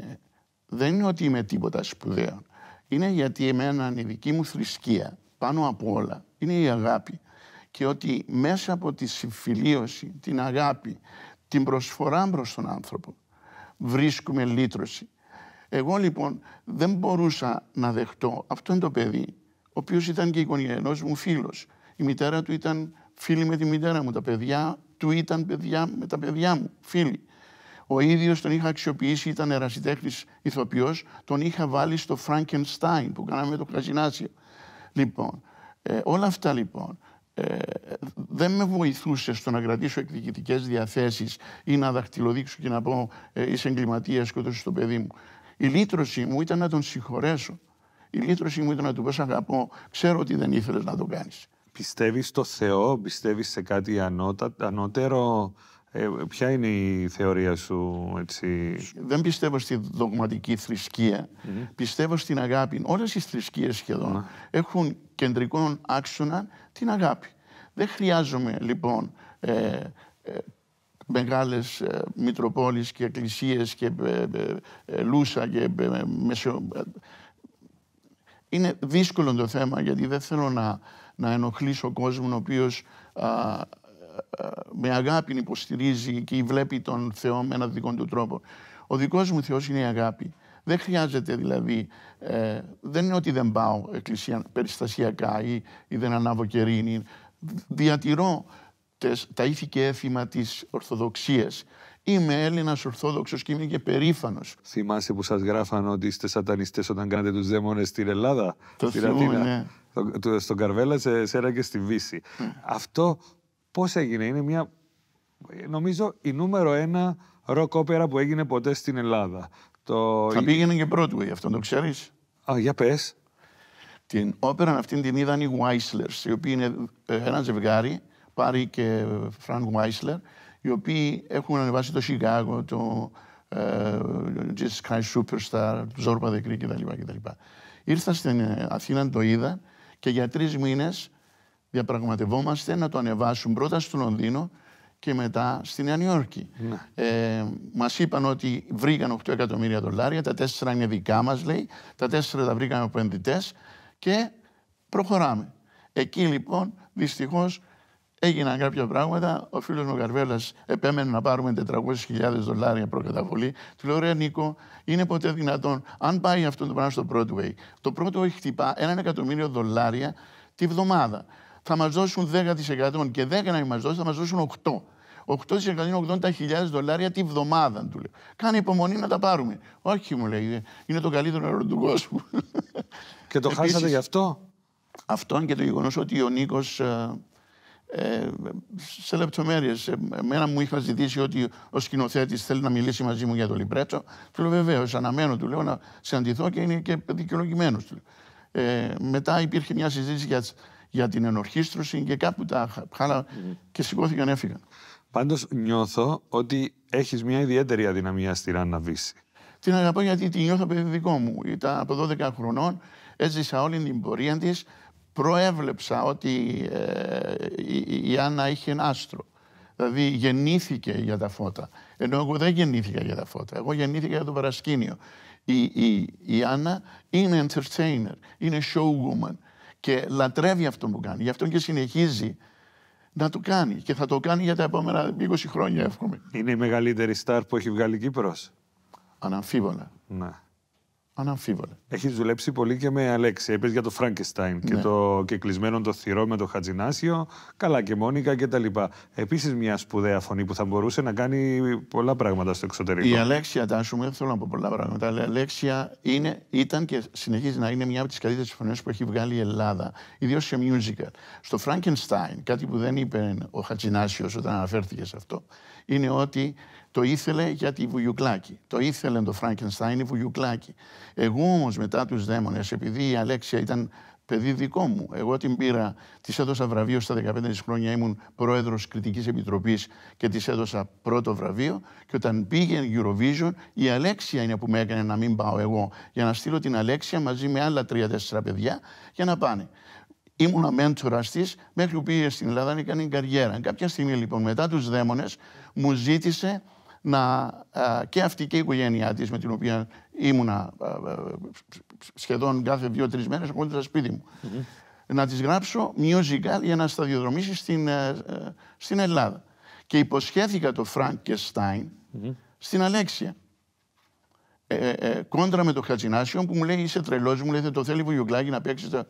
δεν είναι ότι είμαι τίποτα σπουδαίο. Είναι γιατί εμένα η δική μου θρησκεία πάνω από όλα είναι η αγάπη και ότι μέσα από τη συμφιλίωση, την αγάπη, την προσφορά προς τον άνθρωπο βρίσκουμε λύτρωση. Εγώ λοιπόν δεν μπορούσα να δεχτώ αυτόν το παιδί, ο οποίος ήταν και οικογενειακό μου φίλος. Η μητέρα του ήταν φίλη με τη μητέρα μου, τα παιδιά του ήταν παιδιά με τα παιδιά μου, φίλοι. Ο ίδιος τον είχα αξιοποιήσει, ήταν ερασιτέχνης ηθοποιός, τον είχα βάλει στο Frankenstein που κάναμε το Κραζινάσιο. Λοιπόν, ε, όλα αυτά λοιπόν ε, δεν με βοηθούσε στο να κρατήσω εκδικητικές διαθέσεις ή να δαχτυλοδείξω και να πω ε, είσαι εγκληματίας, σκότωσε παιδί μου. Η λύτρωσή μου ήταν να τον συγχωρέσω. Η λύτρωσή μου ήταν να του πω: Αγαπώ, ξέρω ότι δεν ήθελες να το κάνεις. Πιστεύεις στο Θεό, πιστεύεις σε κάτι ανώτα, ανώτερο. Ε, ποια είναι η θεωρία σου, έτσι. Δεν πιστεύω στη δογματική Πιστεύω στην αγάπη. Όλες οι θρησκείες ναι. έχουν κεντρικό άξονα την αγάπη. Δεν χρειάζομαι λοιπόν ε, ε μεγάλες ε, μητροπόλεις και εκκλησίες και ε, ε, λούσα και μεσο... Είναι δύσκολο το θέμα γιατί δεν θέλω να, να ενοχλήσω κόσμο ο οποίος με αγάπη υποστηρίζει και βλέπει τον Θεό με έναν δικό του τρόπο. Ο δικός μου Θεός είναι η αγάπη. Δεν χρειάζεται δηλαδή, δεν είναι ότι δεν πάω εκκλησία περιστασιακά ή, δεν ανάβω κερίνη. Διατηρώ τα ήθη και έθιμα της Ορθοδοξίας. Είμαι Έλληνας Ορθόδοξος και είμαι και περήφανος. Θυμάσαι που σας γράφαν ότι είστε σατανιστές όταν κάνετε τους δαίμονες στην Ελλάδα, το στην θυμούμε, Ναι. στον Καρβέλα, σε Σέρα και στη Βύση. Ναι. Αυτό πώς έγινε, είναι μια. Νομίζω η νούμερο ένα ροκ όπερα που έγινε ποτέ στην Ελλάδα. Το... Θα πήγαινε και Broadway, αυτό το ξέρεις. Α, για πες. Την όπερα αυτήν την είδαν οι Weisslers, οι οποίοι είναι ε, ένα ζευγάρι Πάρη και Φρανκ Βάισλερ, οι οποίοι έχουν ανεβάσει το Σικάγο, το ε, Jesus Christ Superstar, του Ζόρου Παδεκρή κτλ. κτλ. Ήρθα στην ε, Αθήνα, το είδα και για τρεις μήνες διαπραγματευόμαστε να το ανεβάσουν πρώτα στο Λονδίνο και μετά στη Νέα Νιόρκη. Ναι. Ε, μας είπαν ότι βρήκαν 8 εκατομμύρια δολάρια, τα τέσσερα είναι δικά μας, λέει, τα τέσσερα τα βρήκαν από επενδυτές και προχωράμε. Εκεί λοιπόν δυστυχώς έγιναν κάποια πράγματα. Ο φίλος μου Καρβέλας επέμενε να πάρουμε 400.000 δολάρια προκαταβολή. Του λέω: Ρε Νίκο, είναι ποτέ δυνατόν, αν πάει αυτό το πράγμα στο Broadway, το πρώτο χτυπά ένα εκατομμύριο δολάρια τη βδομάδα. Θα μας δώσουν 10% και 10 να μα δώσουν, θα μας δώσουν 8. 8% είναι 80.000 δολάρια τη βδομάδα, του λέω. Κάνει υπομονή να τα πάρουμε. Όχι, μου λέει, είναι το καλύτερο νερό του κόσμου. Και το [LAUGHS] Επίσης, χάσατε γι' αυτό. Αυτό και το γεγονός ότι ο Νίκος ε, ε, σε λεπτομέρειες. Ε, εμένα μου είχα ζητήσει ότι ο σκηνοθέτης θέλει να μιλήσει μαζί μου για το λιμπρέτσο. Του λέω βεβαίως, αναμένω, του λέω να συναντηθώ και είναι και δικαιολογημένος. Ε, μετά υπήρχε μια συζήτηση για, την ενορχίστρωση και κάπου τα χάλα mm. και σηκώθηκαν, έφυγαν. Πάντως νιώθω ότι έχεις μια ιδιαίτερη αδυναμία στη Ράννα Βύση. Την αγαπώ γιατί την νιώθω παιδί δικό μου. Ήταν από 12 χρονών, έζησα όλη την πορεία της προέβλεψα ότι ε, η, η Άννα είχε ένα άστρο. Δηλαδή γεννήθηκε για τα φώτα. Ενώ εγώ δεν γεννήθηκα για τα φώτα. Εγώ γεννήθηκα για το παρασκήνιο. Η, η, η Άννα είναι entertainer, είναι showwoman και λατρεύει αυτό που κάνει. Γι' αυτό και συνεχίζει να το κάνει και θα το κάνει για τα επόμενα 20 χρόνια εύχομαι. Είναι η μεγαλύτερη στάρ που έχει βγάλει Κύπρος. Αναμφίβολα. Ναι. Αναμφίβολα. Έχει δουλέψει πολύ και με Αλέξια. Είπε για το Frankenstein και ναι. το και κλεισμένο το θηρό με το Χατζινάσιο, καλά και Μόνικα κτλ. Επίσης μια σπουδαία φωνή που θα μπορούσε να κάνει πολλά πράγματα στο εξωτερικό. Η Αλέξια δεν θέλω να πω πολλά πράγματα, αλλά η Αλέξια είναι, ήταν και συνεχίζει να είναι μια από τις καλύτερες φωνές που έχει βγάλει η Ελλάδα, ιδίως σε musical. Στο Frankenstein, κάτι που δεν είπε ο Χατζινάσιος όταν αναφέρθηκε σε αυτό, είναι ότι το ήθελε για τη Βουγιουκλάκη. Το ήθελε το Φράγκενστάιν η Βουγιουκλάκη. Εγώ όμως μετά τους δαίμονες, επειδή η Αλέξια ήταν παιδί δικό μου, εγώ την πήρα, της έδωσα βραβείο στα 15 της χρόνια, ήμουν πρόεδρος κριτικής επιτροπής και της έδωσα πρώτο βραβείο. Και όταν πήγε Eurovision, η Αλέξια είναι που με έκανε να μην πάω εγώ, για να στείλω την Αλέξια μαζί με άλλα τρία-τέσσερα παιδιά για να πάνε Ήμουν μέντορας της μέχρι που πήγε στην Ελλάδα να κάνει καριέρα. Κάποια στιγμή λοιπόν μετά τους δαίμονες μου ζήτησε να, ε, και αυτή και η οικογένειά της, με την οποία ήμουνα ε, ε, σχεδόν κάθε δύο-τρει μέρες, στο σπίτι μου. Mm-hmm. Να της γράψω musical για να σταδιοδρομήσει στην, στην Ελλάδα. Και υποσχέθηκα το Frankenstein mm-hmm. στην Αλέξια. Ε, κόντρα με το Χατζινάσιο που μου λέει είσαι τρελός, μου λέει το θέλει γιουγκλάκι να παίξει. τα...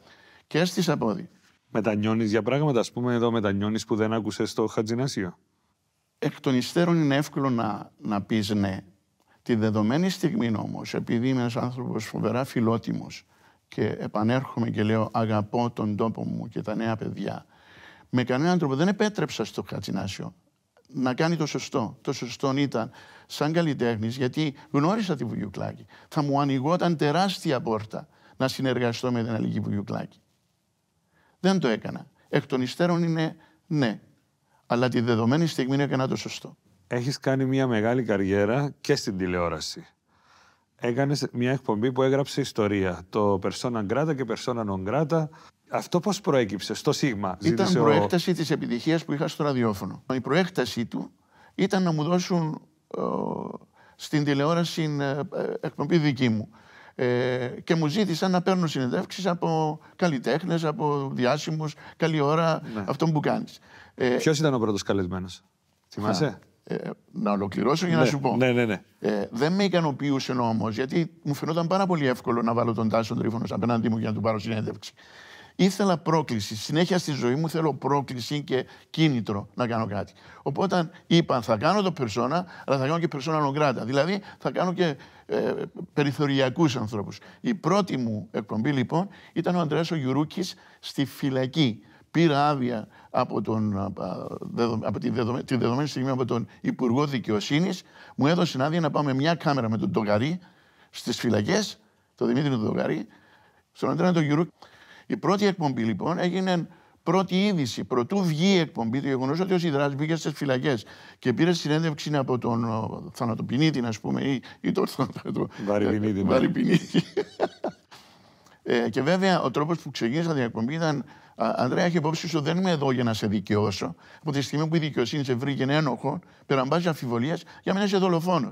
Και στη πόδι. Μετανιώνεις για πράγματα, ας πούμε, εδώ μετανιώνεις που δεν άκουσες το Χατζινάσιο εκ των υστέρων είναι εύκολο να, να ναι. Τη δεδομένη στιγμή όμως, επειδή είμαι ένας άνθρωπος φοβερά φιλότιμος και επανέρχομαι και λέω αγαπώ τον τόπο μου και τα νέα παιδιά, με κανέναν άνθρωπο δεν επέτρεψα στο Κατσινάσιο να κάνει το σωστό. Το σωστό ήταν σαν καλλιτέχνης, γιατί γνώρισα τη Βουγιουκλάκη. Θα μου ανοιγόταν τεράστια πόρτα να συνεργαστώ με την Αλική Βουγιουκλάκη. Δεν το έκανα. Εκ των υστέρων είναι ναι αλλά τη δεδομένη στιγμή και είναι να το σωστό. Έχεις κάνει μια μεγάλη καριέρα και στην τηλεόραση. Έκανες μια εκπομπή που έγραψε ιστορία. Το Persona Grata και Persona Non Grata. Αυτό πώς προέκυψε στο Σίγμα. Ήταν Ζήτησε προέκταση ο... της επιτυχίας που είχα στο ραδιόφωνο. Η προέκταση του ήταν να μου δώσουν ε, στην τηλεόραση ε, εκπομπή δική μου. Ε, και μου ζήτησαν να παίρνω συνεντεύξεις από καλλιτέχνες, από διάσημους, καλή ώρα, ναι. αυτό που κάνεις. Ε, Ποιος ήταν ο πρώτος καλεσμένος, θυμάσαι. Ε, να ολοκληρώσω για να ναι, σου πω. Ναι, ναι, ναι. Ε, δεν με ικανοποιούσε όμως, γιατί μου φαινόταν πάρα πολύ εύκολο να βάλω τον Τάσο Τρίφωνο απέναντί μου για να του πάρω συνέντευξη. Ήθελα πρόκληση. Συνέχεια στη ζωή μου θέλω πρόκληση και κίνητρο να κάνω κάτι. Οπότε είπα, θα κάνω το περσόνα, αλλά θα κάνω και περσόνα νογκράτα. Δηλαδή θα κάνω και ε, περιθωριακούς ανθρώπους. Η πρώτη μου εκπομπή λοιπόν ήταν ο Αντρέα Γιουρούκης στη φυλακή. Πήρα άδεια από, τον, από τη, δεδομένη, τη δεδομένη στιγμή από τον Υπουργό Δικαιοσύνης, μου έδωσε άδεια να πάμε μια κάμερα με τον Τογαρή στις φυλακές, τον Δημήτρη Ντογκαρί, στον Αντρέα τον Γιουρού. Η πρώτη εκπομπή λοιπόν έγινε πρώτη είδηση, πρωτού βγει η εκπομπή, το γεγονός ότι ο Σιδράς μπήκε στις φυλακές και πήρε συνέντευξη από τον θανατοπινίτη, ας πούμε, ή, ή τον Βαρυπινίτη. ε, και βέβαια ο τρόπος που ξεκίνησα την εκπομπή ήταν Ανδρέα, έχει υπόψη σου, δεν είμαι εδώ για να σε δικαιώσω. Από τη στιγμή που η δικαιοσύνη σε βρήκε ένοχο, περαμπάζει αμφιβολίες για μένα είσαι δολοφόνος.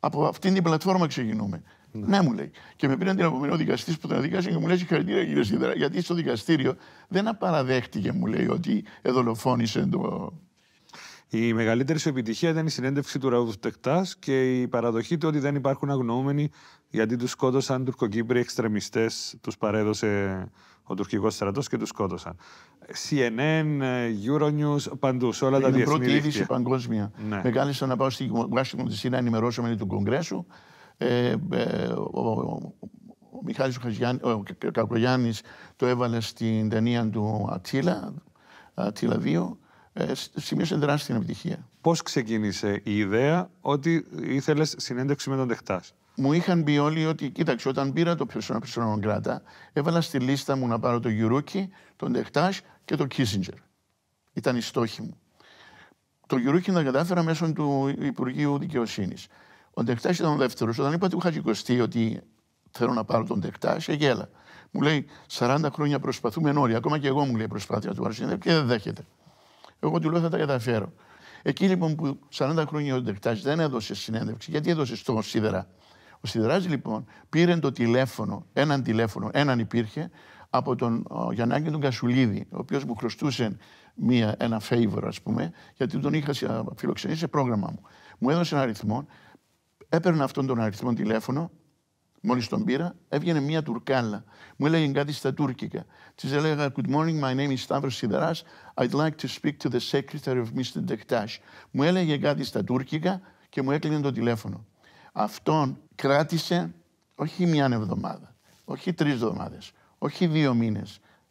Από αυτήν την πλατφόρμα ξεκινούμε. Ναι. ναι, μου λέει. Και με πήραν την ο δικαστής που τον δικάσε και μου λέει: Συγχαρητήρια, κύριε Σιδερά, γιατί στο δικαστήριο δεν απαραδέχτηκε, μου λέει, ότι εδολοφόνησε το. Η μεγαλύτερη σου επιτυχία ήταν η συνέντευξη του Ραούδου Τεκτάς και η παραδοχή του ότι δεν υπάρχουν αγνοούμενοι γιατί τους σκότωσαν τουρκοκύπριοι εξτρεμιστές, τους παρέδωσε ο τουρκικός στρατός και τους σκότωσαν. CNN, Euronews, παντού, σε όλα είναι τα διεθνή. Είναι πρώτη είδηση παγκόσμια. Ναι. Με κάλεσαν να πάω στη Washington DC να ενημερώσω μέλη του Κογκρέσου. Ε, ε, ο, ο, ο ο, Κακογιάννης το έβαλε στην ταινία του Ατσίλα, Ατσίλα 2, ε, σημείωσε τεράστια επιτυχία. πω ξεκίνησε η ιδέα ότι ηθελε συνέντευξη με τον Τεχτάς μου είχαν πει όλοι ότι κοίταξε, όταν πήρα το persona persona grata, έβαλα στη λίστα μου να πάρω τον Γιουρούκι, τον Τεχτάς και τον Κίσιντζερ. Ήταν η στόχη μου. Το Γιουρούκι τα κατάφερα μέσω του Υπουργείου Δικαιοσύνης. Ο Ντεχτά ήταν δεύτερος. Όταν είπα του Χατζικοστή ότι θέλω να πάρω τον και γέλα. Μου λέει 40 χρόνια προσπαθούμε εν Ακόμα και εγώ μου λέει προσπάθεια του Αρσίνδε και δεν δέχεται. Εγώ του λέω θα τα καταφέρω. Εκεί λοιπόν που 40 χρόνια ο Ντεκτάζ δεν έδωσε συνέντευξη, γιατί έδωσε το σίδερα ο Σιδεράς λοιπόν πήρε το τηλέφωνο, έναν τηλέφωνο, έναν υπήρχε, από τον Γιαννάκη τον Κασουλίδη, ο οποίος μου χρωστούσε μία, ένα favor ας πούμε, γιατί τον είχα φιλοξενήσει σε πρόγραμμα μου. Μου έδωσε ένα αριθμό, έπαιρνε αυτόν τον αριθμό τηλέφωνο, Μόλις τον πήρα, έβγαινε μια Τουρκάλα. Μου έλεγε κάτι στα τουρκικά. Της έλεγα: Good morning, my name is Stavros Σιδερά. I'd like to speak to the secretary of Mr. Dektash. Μου έλεγε κάτι στα τουρκικά και μου έκλεινε το τηλέφωνο αυτόν κράτησε όχι μια εβδομάδα, όχι τρεις εβδομάδες, όχι δύο μήνες,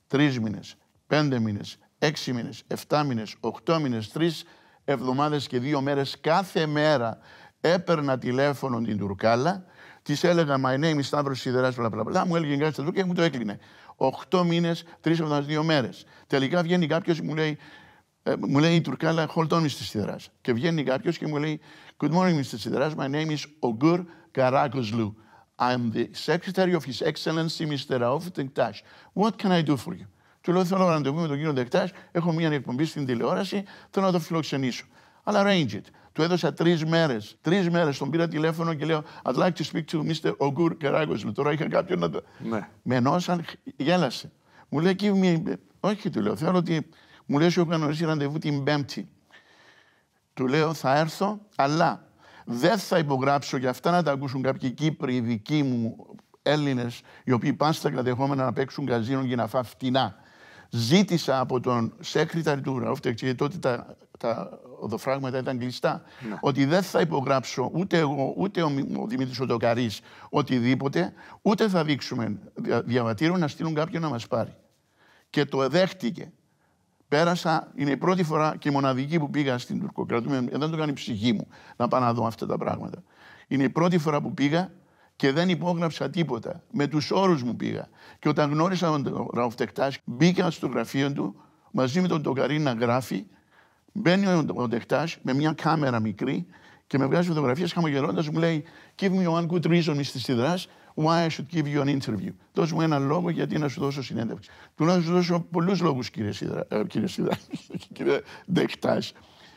τρει μήνε, πέντε μήνες, έξι μήνες, εφτά μήνες, οχτώ μήνες, τρεις εβδομάδες και δύο μέρες. κάθε μέρα έπαιρνα τηλέφωνο την Τουρκάλα, της έλεγα My name is Σταύρος Σιδεράς, bla, bla, bla, μου έλεγε κάτι στα Τουρκία και μου το έκλεινε. Οχτώ μήνες, τρεις εβδομάδες, δύο μέρες. Τελικά βγαίνει κάποιος και μου λέει, ε, μου λέει η Τουρκάλα, hold στη Και βγαίνει κάποιος και μου λέει, Good morning, Mr. Sidaras. My name is Ogur Karakoslu. I am the Secretary of His Excellency, Mr. Raouf Dektash. What can I do for you? Του λέω: Θέλω να το με τον κύριο Τεκτάς, Έχω μια εκπομπή στην τηλεόραση. Θέλω να το φιλοξενήσω. I'll arrange it. Του έδωσα τρεις μέρες. Τρεις μέρες τον πήρα τηλέφωνο και λέω: I'd like to speak to Mr. Ogur Karagoslu. Τώρα είχα κάποιον να το. Ναι. Με ενώσαν, γέλασε. Μου λέει: Όχι, του λέω. Θέλω ότι μου λε: Έχω κανονίσει ραντεβού την Πέμπτη. Του λέω θα έρθω, αλλά δεν θα υπογράψω για αυτά να τα ακούσουν κάποιοι Κύπροι, δικοί μου Έλληνες, οι οποίοι πάνε στα κατεχόμενα να παίξουν καζίνο και να φάνε φτηνά. Ζήτησα από τον Secretary του Ραούφτεξ, γιατί τότε τα, τα οδοφράγματα ήταν κλειστά, ναι. ότι δεν θα υπογράψω ούτε εγώ, ούτε ο, ο Δημήτρης Οτοκαρής, οτιδήποτε, ούτε θα δείξουμε διαβατήριο να στείλουν κάποιον να μας πάρει. Και το δέχτηκε. Πέρασα, είναι η πρώτη φορά και η μοναδική που πήγα στην Τουρκοκρατούμενη. Ε, δεν το κάνει ψυχή μου να πάω να δω αυτά τα πράγματα. Είναι η πρώτη φορά που πήγα και δεν υπόγραψα τίποτα. Με τους όρους μου πήγα. Και όταν γνώρισα τον Ραουφτεκτά, μπήκα στο γραφείο του μαζί με τον Τοκαρί να γράφει. Μπαίνει ο Ραουφτεκτά με μια κάμερα μικρή και με βγάζει φωτογραφίες χαμογελώντας. Μου λέει: Give me one good reason, Mr why I should give you an interview. Δώσ' μου ένα λόγο γιατί να σου δώσω συνέντευξη. να σου δώσω πολλούς λόγους κύριε Σίδρα. Ε, κύριε, Σιδρά, [LAUGHS] κύριε Δεκτάς.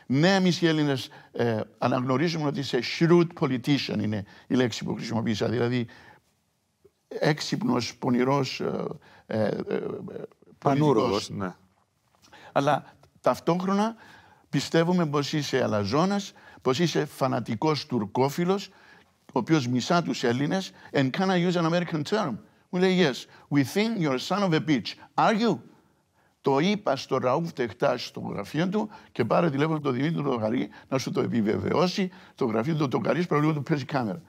Ναι, εμείς οι Έλληνες ε, αναγνωρίζουμε ότι είσαι shrewd politician, είναι η λέξη που χρησιμοποίησα. Δηλαδή, έξυπνος, πονηρός. Ε, ε ναι. Αλλά ταυτόχρονα πιστεύουμε πως είσαι αλαζόνας, πως είσαι φανατικός τουρκόφιλος, ο οποίος μισά τους Έλληνες, and can I use an American term. Μου λέει, yes, we think you're a son of a bitch. Are you? Το είπα στο Ραούφ Τεχτάς στο γραφείο του και πάρε τηλέφωνο τον Δημήτρη του Γαρή να σου το επιβεβαιώσει. Το γραφείο του το Γαρής προλίγο του παίζει κάμερα.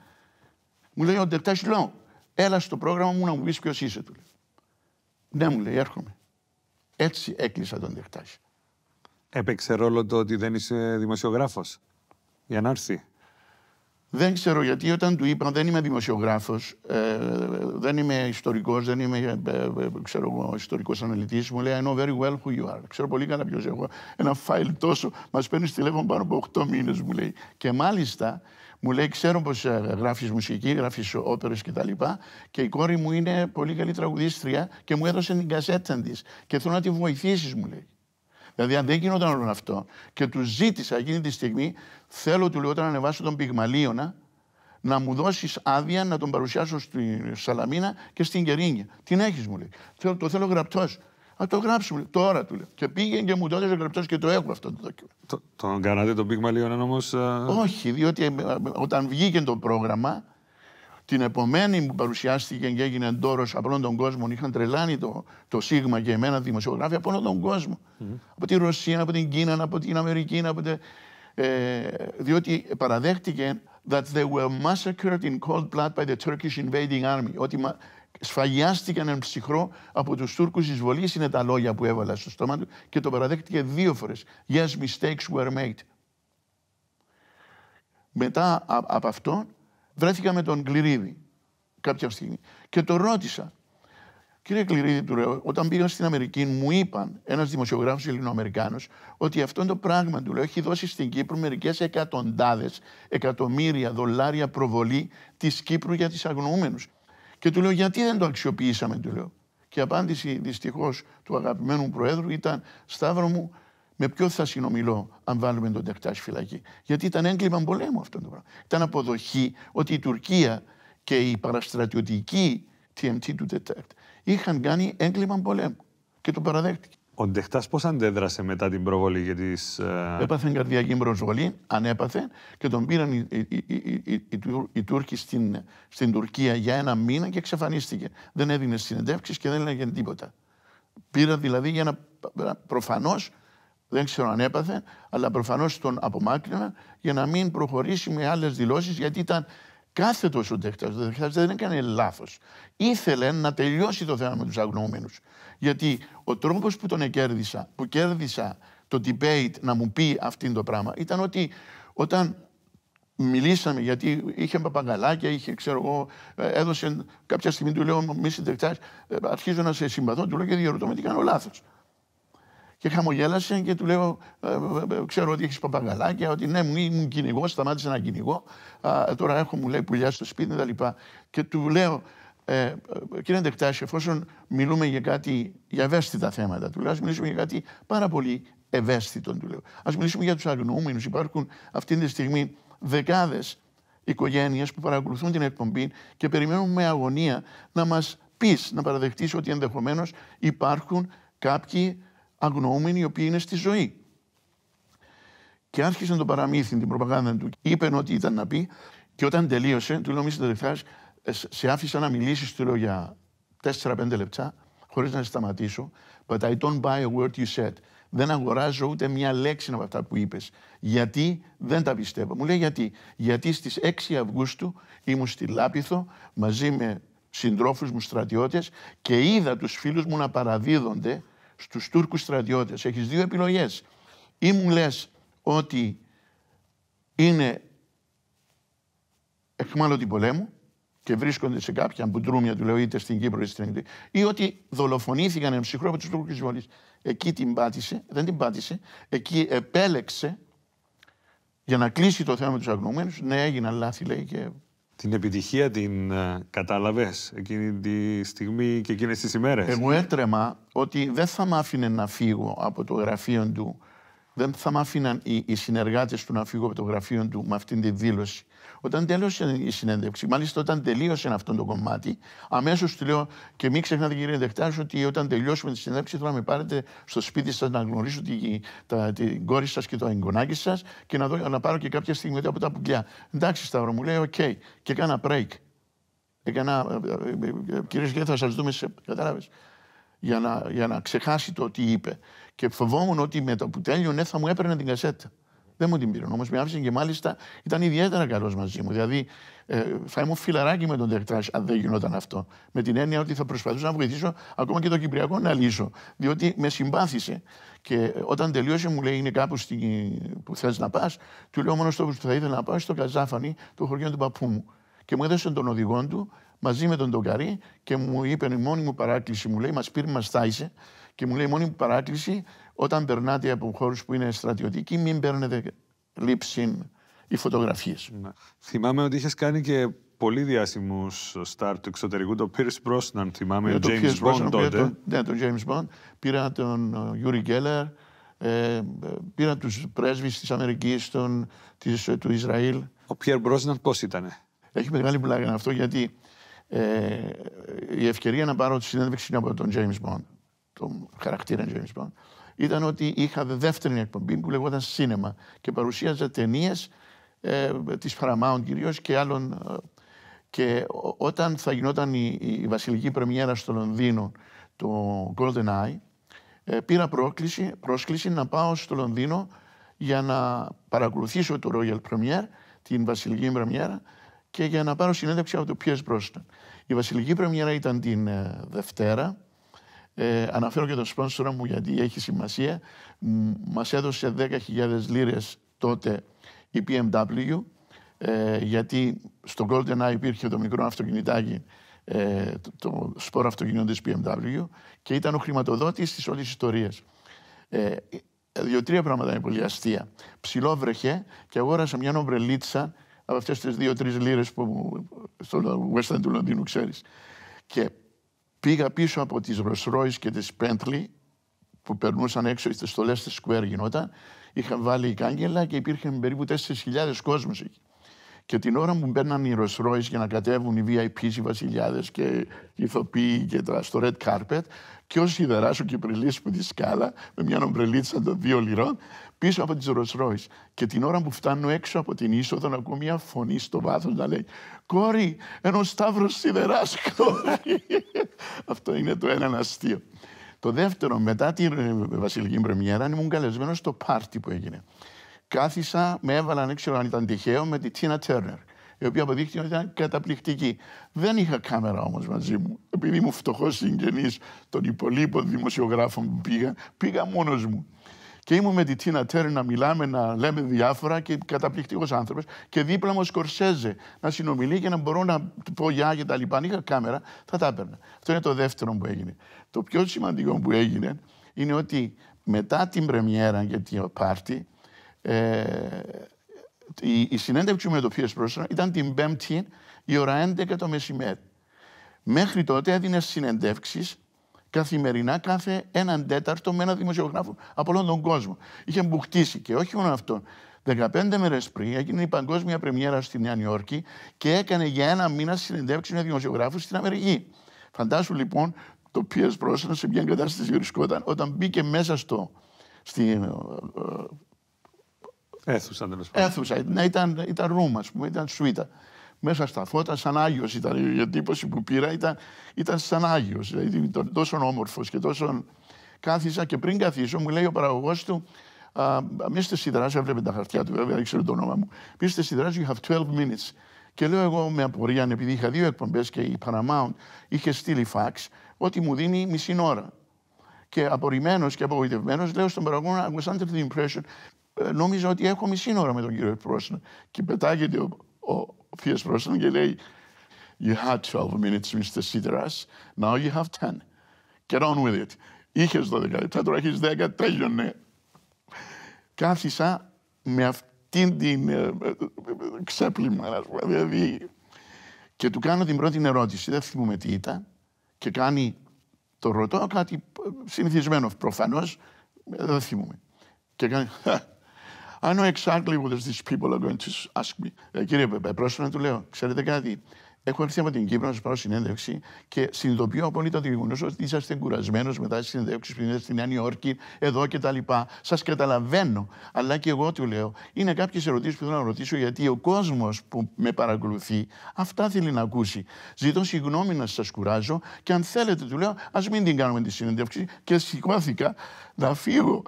Μου λέει ο Τεχτάς, λέω, έλα στο πρόγραμμα μου να μου πεις ποιος είσαι του. Ναι, μου λέει, έρχομαι. Έτσι έκλεισα τον Τεχτάς. Έπαιξε ρόλο το ότι δεν είσαι δημοσιογράφος για να έρθει. Δεν ξέρω γιατί όταν του είπα δεν είμαι δημοσιογράφος, ε, δεν είμαι ιστορικός, δεν είμαι ε, ε, ξέρω ιστορικός αναλυτής, μου λέει I know very well who you are. Ξέρω πολύ καλά ποιος έχω. Ένα φάιλ τόσο, μας παίρνεις τηλέφωνο πάνω από 8 μήνες μου λέει. Και μάλιστα μου λέει ξέρω πως ε, γράφεις μουσική, γράφεις όπερες κτλ. Και, και η κόρη μου είναι πολύ καλή τραγουδίστρια και μου έδωσε την κασέτα της. και θέλω να τη βοηθήσεις, μου λέει. Δηλαδή, αν δεν γινόταν όλο αυτό και τους ζήτησα εκείνη τη στιγμή, θέλω του λέω να ανεβάσω τον Πυγμαλίωνα να μου δώσεις άδεια να τον παρουσιάσω στη Σαλαμίνα και στην Κερίνια. Την έχεις, μου λέει. Θέλω, το θέλω γραπτός. Α το γράψουμε τώρα του λέω. Και πήγαινε και μου το έδωσε γραπτός και το έχω αυτό το δόκιμο. Το, τον κάνατε τον Πυγμαλίωνα, όμως. Ε? Όχι, διότι ε, ε, όταν βγήκε το πρόγραμμα, την επομένη που παρουσιάστηκε και έγινε εντόρος από όλον τον κόσμο, είχαν τρελάνει το, το Σίγμα και εμένα δημοσιογράφοι από όλον τον κόσμο. Mm-hmm. Από τη Ρωσία, από την Κίνα, από την Αμερική, από την. Ε, διότι παραδέχτηκε that they were massacred in cold blood by the Turkish invading army. Ότι σφαγιάστηκαν εν ψυχρό από τους Τούρκους εισβολή είναι τα λόγια που έβαλα στο στόμα του και το παραδέχτηκε δύο φορές. Yes, mistakes were made. Μετά από αυτό βρέθηκα με τον Κληρίδη κάποια στιγμή και το ρώτησα. Κύριε Κληρίδη, του λέω, όταν πήγα στην Αμερική, μου είπαν ένας δημοσιογράφος Ελληνοαμερικάνος ότι αυτό το πράγμα του λέω έχει δώσει στην Κύπρο μερικές εκατοντάδες εκατομμύρια δολάρια προβολή της Κύπρου για του αγνοούμενους. Και του λέω, γιατί δεν το αξιοποιήσαμε, του λέω. Και η απάντηση δυστυχώς του αγαπημένου Προέδρου ήταν, Σταύρο μου, με ποιον θα συνομιλώ αν βάλουμε τον στη φυλακή. Γιατί ήταν έγκλημα πολέμου αυτό το πράγμα. Ήταν αποδοχή ότι η Τουρκία και η παραστρατιωτική TMT του Τετάρτ είχαν κάνει έγκλημα πολέμου και το παραδέχτηκε. Ο Ντεχτά πώς αντέδρασε μετά την προβολή για τις. Ε, Έπαθε καρδιακή προσβολή, ανέπαθε και τον πήραν οι, οι, οι, οι Τούρκοι στην, στην Τουρκία για ένα μήνα και εξαφανίστηκε. Δεν έδινε συνεντεύξεις και δεν έλεγε τίποτα. Πήρα δηλαδή για ένα προφανώς δεν ξέρω αν έπαθε, αλλά προφανώς τον απομάκρυνα για να μην προχωρήσει με άλλες δηλώσεις, γιατί ήταν κάθετος ο Ντέχτα. Ο Ντέχτα δεν έκανε λάθος. Ήθελε να τελειώσει το θέμα με τους αγνοούμενους. Γιατί ο τρόπος που τον κέρδισα, που κέρδισα το debate να μου πει αυτό το πράγμα, ήταν ότι όταν μιλήσαμε, γιατί είχε παπαγκαλάκια, είχε, ξέρω εγώ, ε, έδωσε κάποια στιγμή του λέω, μη συντεκτάς, ε, αρχίζω να σε συμπαθώ, του λέω και διαρωτώ με τι κάνω λάθος. Και χαμογέλασε και του λέω: «Ε, ε, ε, Ξέρω ότι έχεις παπαγαλάκια, ότι ναι, μου ήμουν κυνηγός, σταμάτησε να κυνηγώ. Τώρα έχω μου λέει πουλιά στο σπίτι κτλ. Και, και του λέω: ε, Κύριε Ντεκτάση, εφόσον μιλούμε για κάτι, για ευαίσθητα θέματα, του λέω: Ας μιλήσουμε για κάτι πάρα πολύ ευαίσθητο, του λέω. Ας μιλήσουμε για τους αγνοούμενους. Υπάρχουν αυτή τη στιγμή δεκάδες οικογένειες που παρακολουθούν την εκπομπή και περιμένουν με αγωνία να μας πεις, να παραδεχτείς ότι ενδεχομένως υπάρχουν κάποιοι αγνοούμενοι οι οποίοι είναι στη ζωή. Και άρχισε το παραμύθι, την προπαγάνδα του. Είπε ότι ήταν να πει και όταν τελείωσε, του λέω: Μη συντελεχθάς, σε άφησα να μιλήσεις, του λέω για 4-5 λεπτά, χωρίς να σταματήσω. But I don't buy a word you said. Δεν αγοράζω ούτε μια λέξη από αυτά που είπες. Γιατί δεν τα πιστεύω. Μου λέει γιατί. Γιατί στις 6 Αυγούστου ήμουν στη Λάπιθο μαζί με συντρόφους μου στρατιώτες και είδα τους φίλους μου να παραδίδονται στους Τούρκους στρατιώτες. Έχεις δύο επιλογές. Ή μου λες ότι είναι εχμάλωτοι πολέμου και βρίσκονται σε κάποια μπουντρούμια του λέω είτε στην Κύπρο είτε στην Αγγλία, ή ότι δολοφονήθηκαν εν ψυχρό από τους Τούρκους εισβολεί. Εκεί την πάτησε, δεν την πάτησε, εκεί επέλεξε για να κλείσει το θέμα με τους αγνοούμενου. Ναι, έγιναν λάθη, λέει, και την επιτυχία την ε, κατάλαβες εκείνη τη στιγμή και εκείνες τις ημέρες. Εγώ έτρεμα ότι δεν θα μ' άφηνε να φύγω από το γραφείο του δεν θα μ' άφηναν οι, οι συνεργάτες του να φύγω από το γραφείο του με αυτήν τη δήλωση. Όταν τέλειωσε η συνέντευξη, μάλιστα όταν τελείωσε αυτό το κομμάτι, αμέσως του λέω: Και μην ξεχνάτε, κύριε Δεκτάρης ότι όταν τελειώσουμε τη συνέντευξη, θα με πάρετε στο σπίτι σας να γνωρίσω τη, την κόρη σας και το εγγονάκι σας και να, να πάρω και κάποια στιγμή από τα πουλιά. Εντάξει, Σταύρο, μου λέει: Οκ, okay. και έκανα break. Έκανα, κύριε κύριοι, θα σα δούμε σε. Κατάλαβε. Για να, για να ξεχάσει το τι είπε και φοβόμουν ότι μετά που τέλειωνε θα μου έπαιρνε την κασέτα. Δεν μου την πήρε. Όμως με άφησε και μάλιστα ήταν ιδιαίτερα καλός μαζί μου. Δηλαδή ε, θα ήμουν φιλαράκι με τον Τεχτρά αν δεν γινόταν αυτό. Με την έννοια ότι θα προσπαθούσα να βοηθήσω ακόμα και το Κυπριακό να λύσω. Διότι με συμπάθησε. Και όταν τελείωσε, μου λέει: Είναι κάπου στη... που θες να πας. Του λέω: Μόνος τόπο που θα ήθελα να πάω στο Καζάφανη, του χωριό του παππού μου. Και μου έδωσε τον οδηγό του μαζί με τον Τονκαρή και μου είπε: Η μόνη μου παράκληση μου λέει: Μας πήρε, μα στάισε και μου λέει μόνη μου παράκληση, όταν περνάτε από χώρους που είναι στρατιωτικοί, μην παίρνετε λήψη οι φωτογραφίες. Ναι. Θυμάμαι ότι είχες κάνει και πολύ διάσημους στάρ του εξωτερικού, το Pierce Μπρόσναν, θυμάμαι, ναι, τον ο James Bond τότε. ναι, τον James Bond. Πήρα τον Γιούρι ε, Γκέλλερ, πήρα τους πρέσβεις της Αμερικής, ε, του Ισραήλ. Ο Πιέρ Μπρόσναν πώς ήτανε. Έχει μεγάλη πλάκα αυτό γιατί ε, η ευκαιρία να πάρω τη συνέντευξη από τον James Bond το χαρακτήρα James Bond ήταν ότι είχα δεύτερη εκπομπή που λεγόταν Σίνεμα και παρουσίαζα ταινίες ε, της Paramount κυρίως και άλλων ε, και όταν θα γινόταν η, η βασιλική πρεμιέρα στο Λονδίνο το Golden Eye ε, πήρα πρόκληση, πρόσκληση να πάω στο Λονδίνο για να παρακολουθήσω το Royal Premier την βασιλική πρεμιέρα και για να πάρω συνέντευξη από το Piers Brosnan. Η βασιλική πρεμιέρα ήταν την ε, Δευτέρα ε, αναφέρω και τον σπόνσορα μου γιατί έχει σημασία. Μας έδωσε 10.000 λίρες τότε η BMW ε, γιατί στο Eye υπήρχε το μικρό αυτοκινητάκι ε, το, το σπόρο αυτοκινήτων της BMW και ήταν ο χρηματοδότης της όλης ιστορίας. Ε, ε, Δύο-τρία πράγματα είναι πολύ αστεία. Ψηλό βρεχέ και αγόρασα μια νομπρελίτσα από αυτές τις δυο τρει λίρες που στο Western του Λονδίνου ξέρεις. Και Πήγα πίσω από τις Rolls και τις Bentley που περνούσαν έξω στις στολές της Square γινόταν. Είχαν βάλει η κάγκελα και υπήρχαν περίπου 4.000 κόσμος εκεί. Και την ώρα που μπαίναν οι Rolls για να κατέβουν οι VIPs, οι βασιλιάδες και οι ηθοποιοί και τα στο Red Carpet και ο σιδεράς ο Κυπριλής που τη σκάλα με μια νομπρελίτσα των δύο λιρών πίσω από τη Rolls Και την ώρα που φτάνω έξω από την είσοδο, να ακούω μια φωνή στο βάθος να λέει: Κόρη, ένα σταύρο σιδερά, [LAUGHS] Αυτό είναι το έναν αστείο. Το δεύτερο, μετά τη ε, βασιλική πρεμιέρα, ήμουν καλεσμένος στο πάρτι που έγινε. Κάθισα, με έβαλαν, δεν ξέρω αν ήταν τυχαίο, με τη Τίνα Τέρνερ, η οποία αποδείχθηκε ότι ήταν καταπληκτική. Δεν είχα κάμερα όμως μαζί μου. Επειδή ήμουν φτωχός συγγενής των υπολείπων δημοσιογράφων που πήγα, πήγα μόνος μου. Και ήμουν με τη Τίνα Τέρι να μιλάμε, να λέμε διάφορα και καταπληκτικός άνθρωπος. Και δίπλα μου ο Σκορσέζε να συνομιλεί και να μπορώ να πω γεια και τα λοιπά. Αν είχα κάμερα, θα τα έπαιρνα. Αυτό είναι το δεύτερο που έγινε. Το πιο σημαντικό που έγινε είναι ότι μετά την πρεμιέρα για την πάρτι, ε, η, συνέντευξη με το Pierce ήταν την Πέμπτη η ώρα 11 το μεσημέρι. Μέχρι τότε έδινε συνεντεύξεις καθημερινά κάθε έναν τέταρτο με έναν δημοσιογράφο από όλον τον κόσμο. Είχε μπουχτίσει και όχι μόνο αυτό. 15 μέρες πριν έγινε η παγκόσμια πρεμιέρα στη Νέα Νιόρκη και έκανε για ένα μήνα συνεντεύξεις με δημοσιογράφους στην Αμερική. Φαντάσου λοιπόν το ποιος Brosnan σε ποια κατάσταση βρισκόταν όταν μπήκε μέσα στο. Στη, Έθουσα, ε, ε, τέλος πάντων. Ήταν, ήταν room, ας πούμε, ήταν σουίτα μέσα στα φώτα, σαν Άγιος ήταν. Η εντύπωση που πήρα ήταν, σαν Άγιος. Δηλαδή ήταν τόσο όμορφος και τόσο. Κάθισα και πριν καθίσω, μου λέει ο παραγωγός του, Μη στη σιδράζω, έβλεπε τα χαρτιά του, βέβαια, ξέρω το όνομα μου. Μη στη you have 12 minutes. Και λέω εγώ με απορία, επειδή είχα δύο εκπομπές και η Paramount είχε στείλει φαξ, ότι μου δίνει μισή ώρα. Και απορριμμένος και απογοητευμένος, λέω στον παραγωγό, I was under the impression, ε, νόμιζα ότι έχω μισή ώρα με τον κύριο Πρόσνα. Και πετάγεται ο ο Θεός Πρόσφυγας και λέει You had 12 minutes, Mr. Σίδερας, now you have 10. Get on with it. Είχες 12 λεπτά, τώρα έχεις 10, τέλειωνε. Κάθισα με αυτήν την ε, ε, ξέπλυμα, δηλαδή. Και του κάνω την πρώτη ερώτηση, δεν θυμούμε τι ήταν, και κάνει το ρωτώ κάτι συνηθισμένο προφανώς, ε, δεν θυμούμαι. Και κάνει, I know exactly what these people are going to ask me. Ε, κύριε Πεπέ, του λέω, ξέρετε κάτι, Έχω έρθει από την Κύπρο να σας πάρω συνέντευξη και συνειδητοποιώ απόλυτα το γεγονός ότι είσαστε κουρασμένος μετά τις συνέντευξει που είναι στην Νέα Νιόρκη, εδώ κτλ. Σας καταλαβαίνω. Αλλά και εγώ του λέω, είναι κάποιες ερωτήσεις που θέλω να ρωτήσω γιατί ο κόσμος που με παρακολουθεί αυτά θέλει να ακούσει. Ζητώ συγγνώμη να σας κουράζω και αν θέλετε, του λέω, ας μην την κάνουμε τη συνέντευξη. Και σηκώθηκα να φύγω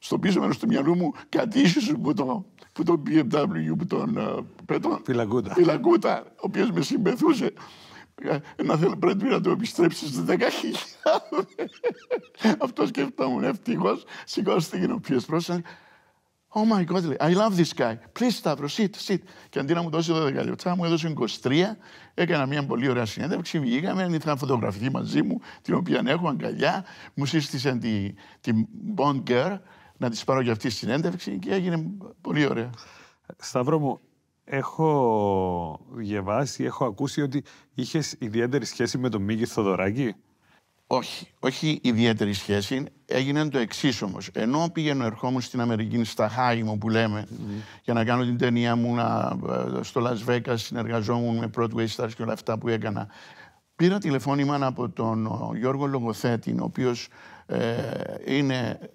στο πίσω μέρος του μυαλού μου κάτι ίσω που το, που το BMW, που τον ε, Πέτρο. Φυλακούτα. Φυλακούτα, ο οποίος με συμπεθούσε. Ε, να θέλω, πρέπει να το επιστρέψεις στις 10.000. Αυτό σκεφτόμουν. Ευτυχώ σηκώστηκε ο οποίο πρόσεχε. Oh my God, I love this guy. Please, Σταύρο, sit, sit. Και αντί να μου δώσει 12 λεπτά, μου έδωσε 23. Έκανα μια πολύ ωραία συνέντευξη. Βγήκαμε, ήθελα να φωτογραφηθεί μαζί μου, την οποία έχω αγκαλιά. Μου σύστησαν την τη Bond Girl, να της πάρω και αυτή τη συνέντευξη και έγινε πολύ ωραία. Σταύρο μου, έχω διαβάσει, έχω ακούσει ότι είχες ιδιαίτερη σχέση με τον Μίγη Θοδωράκη. Όχι, όχι ιδιαίτερη σχέση. Έγινε το εξής όμως. Ενώ πήγαινε ερχόμουν στην Αμερική, στα Χάι μου που λεμε για να κάνω την ταινία μου να, ε, στο Las Vegas, συνεργαζόμουν με Broadway Stars και όλα αυτά που έκανα. Πήρα τηλεφώνημα από τον ε, Γιώργο Λογοθέτη, ο οποίος ε, είναι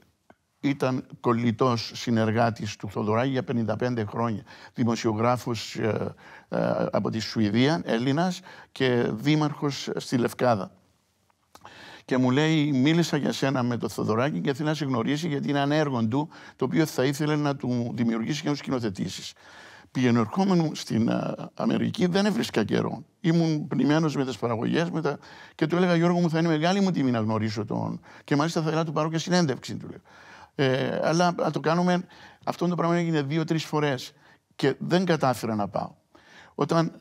ήταν κολλητός συνεργάτης του Θοδωράκη για 55 χρόνια. Δημοσιογράφος ε, ε, από τη Σουηδία, Έλληνας και δήμαρχος στη Λευκάδα. Και μου λέει, μίλησα για σένα με τον Θοδωράκη και θέλει να σε γνωρίσει γιατί είναι ένα έργο του το οποίο θα ήθελε να του δημιουργήσει και να τους σκηνοθετήσεις. Πηγαίνω ερχόμενο στην ε, Αμερική, δεν έβρισκα καιρό. Ήμουν πλημμένο με τις παραγωγές τα... και του έλεγα: Γιώργο μου, θα είναι μεγάλη μου τιμή να γνωρίσω τον. Και μάλιστα θα ήθελα να του πάρω και συνέντευξη, του λέω. Ε, αλλά να το κάνουμε. Αυτό το πράγμα έγινε δύο-τρει φορές και δεν κατάφερα να πάω. Όταν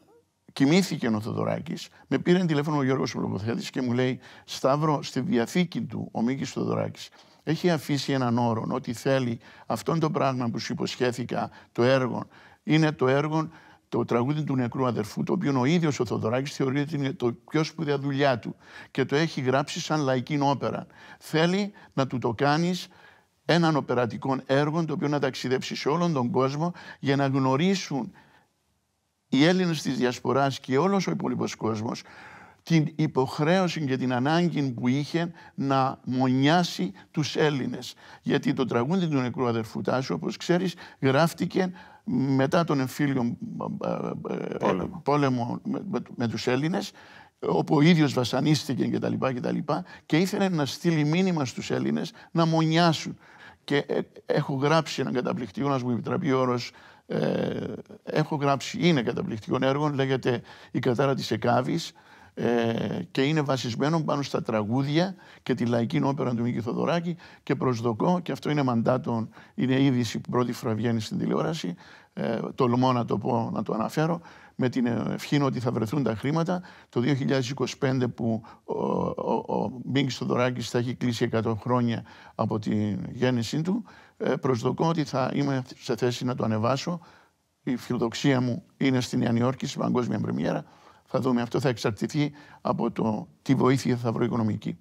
κοιμήθηκε ο Θοδωράκης, με πήρε τηλέφωνο ο Γιώργος Ολοποθέτη και μου λέει: Σταύρο, στη διαθήκη του ο Μίκης Θοδωράκης έχει αφήσει έναν όρο ότι θέλει αυτό το πράγμα που σου υποσχέθηκα, το έργο, είναι το έργο το τραγούδι του νεκρού αδερφού, το οποίο ο ίδιος ο Θοδωράκης θεωρεί ότι είναι το πιο σπουδαία δουλειά του και το έχει γράψει σαν λαϊκή όπερα. Θέλει να του το κάνεις έναν οπερατικό έργο το οποίο να ταξιδέψει σε όλον τον κόσμο για να γνωρίσουν οι Έλληνες της Διασποράς και όλος ο υπόλοιπος κόσμος την υποχρέωση και την ανάγκη που είχε να μονιάσει τους Έλληνες. Γιατί το τραγούδι του νεκρού αδερφού Τάσου, όπως ξέρεις, γράφτηκε μετά τον εμφύλιο ε, πόλεμο, πόλεμο με, με, τους Έλληνες όπου ο ίδιος βασανίστηκε και και και ήθελε να στείλει μήνυμα στους Έλληνες να μονιάσουν και ε, έχω γράψει έναν καταπληκτικό, να μου επιτραπεί ο όρος, ε, έχω γράψει, είναι καταπληκτικό έργο, λέγεται «Η κατάρα της Εκάβης» ε, και είναι βασισμένο πάνω στα τραγούδια και τη λαϊκή όπερα του Μίκη Θοδωράκη και προσδοκώ, και αυτό είναι μαντάτων, είναι είδηση που πρώτη φορά βγαίνει στην τηλεόραση, ε, τολμώ να το πω, να το αναφέρω, με την ευχή ότι θα βρεθούν τα χρήματα. Το 2025 που ο, ο, ο θα έχει κλείσει 100 χρόνια από τη γέννησή του, ε, προσδοκώ ότι θα είμαι σε θέση να το ανεβάσω. Η φιλοδοξία μου είναι στην Νέα Νιόρκη, στην παγκόσμια πρεμιέρα. Θα δούμε. Αυτό θα εξαρτηθεί από το τι βοήθεια θα βρω οικονομική.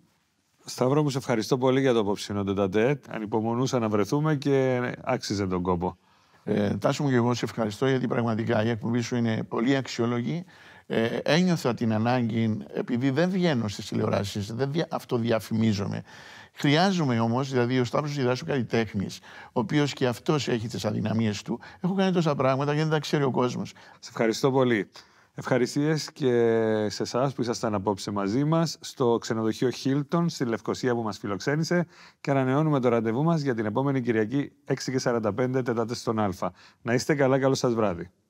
Σταυρό μου, σε ευχαριστώ πολύ για το απόψινο Ταντέτ, Ανυπομονούσα να βρεθούμε και άξιζε τον κόπο. Ε, Τάσο μου και εγώ σε ευχαριστώ γιατί πραγματικά η εκπομπή σου είναι πολύ αξιόλογη. Ε, ένιωθα την ανάγκη, επειδή δεν βγαίνω στις τηλεοράσεις, δεν δια, αυτοδιαφημίζομαι. Χρειάζομαι όμως, δηλαδή ο Σταύρος Ιδράσου καλλιτέχνης, ο οποίος και αυτός έχει τις αδυναμίες του, έχω κάνει τόσα πράγματα γιατί δεν τα ξέρει ο κόσμος. Σε ευχαριστώ πολύ. Ευχαριστίες και σε εσάς που ήσασταν απόψε μαζί μας στο ξενοδοχείο Hilton στη Λευκοσία που μας φιλοξένησε και ανανεώνουμε το ραντεβού μας για την επόμενη Κυριακή 6.45 τετάτες στον Α. Να είστε καλά, καλό σας βράδυ.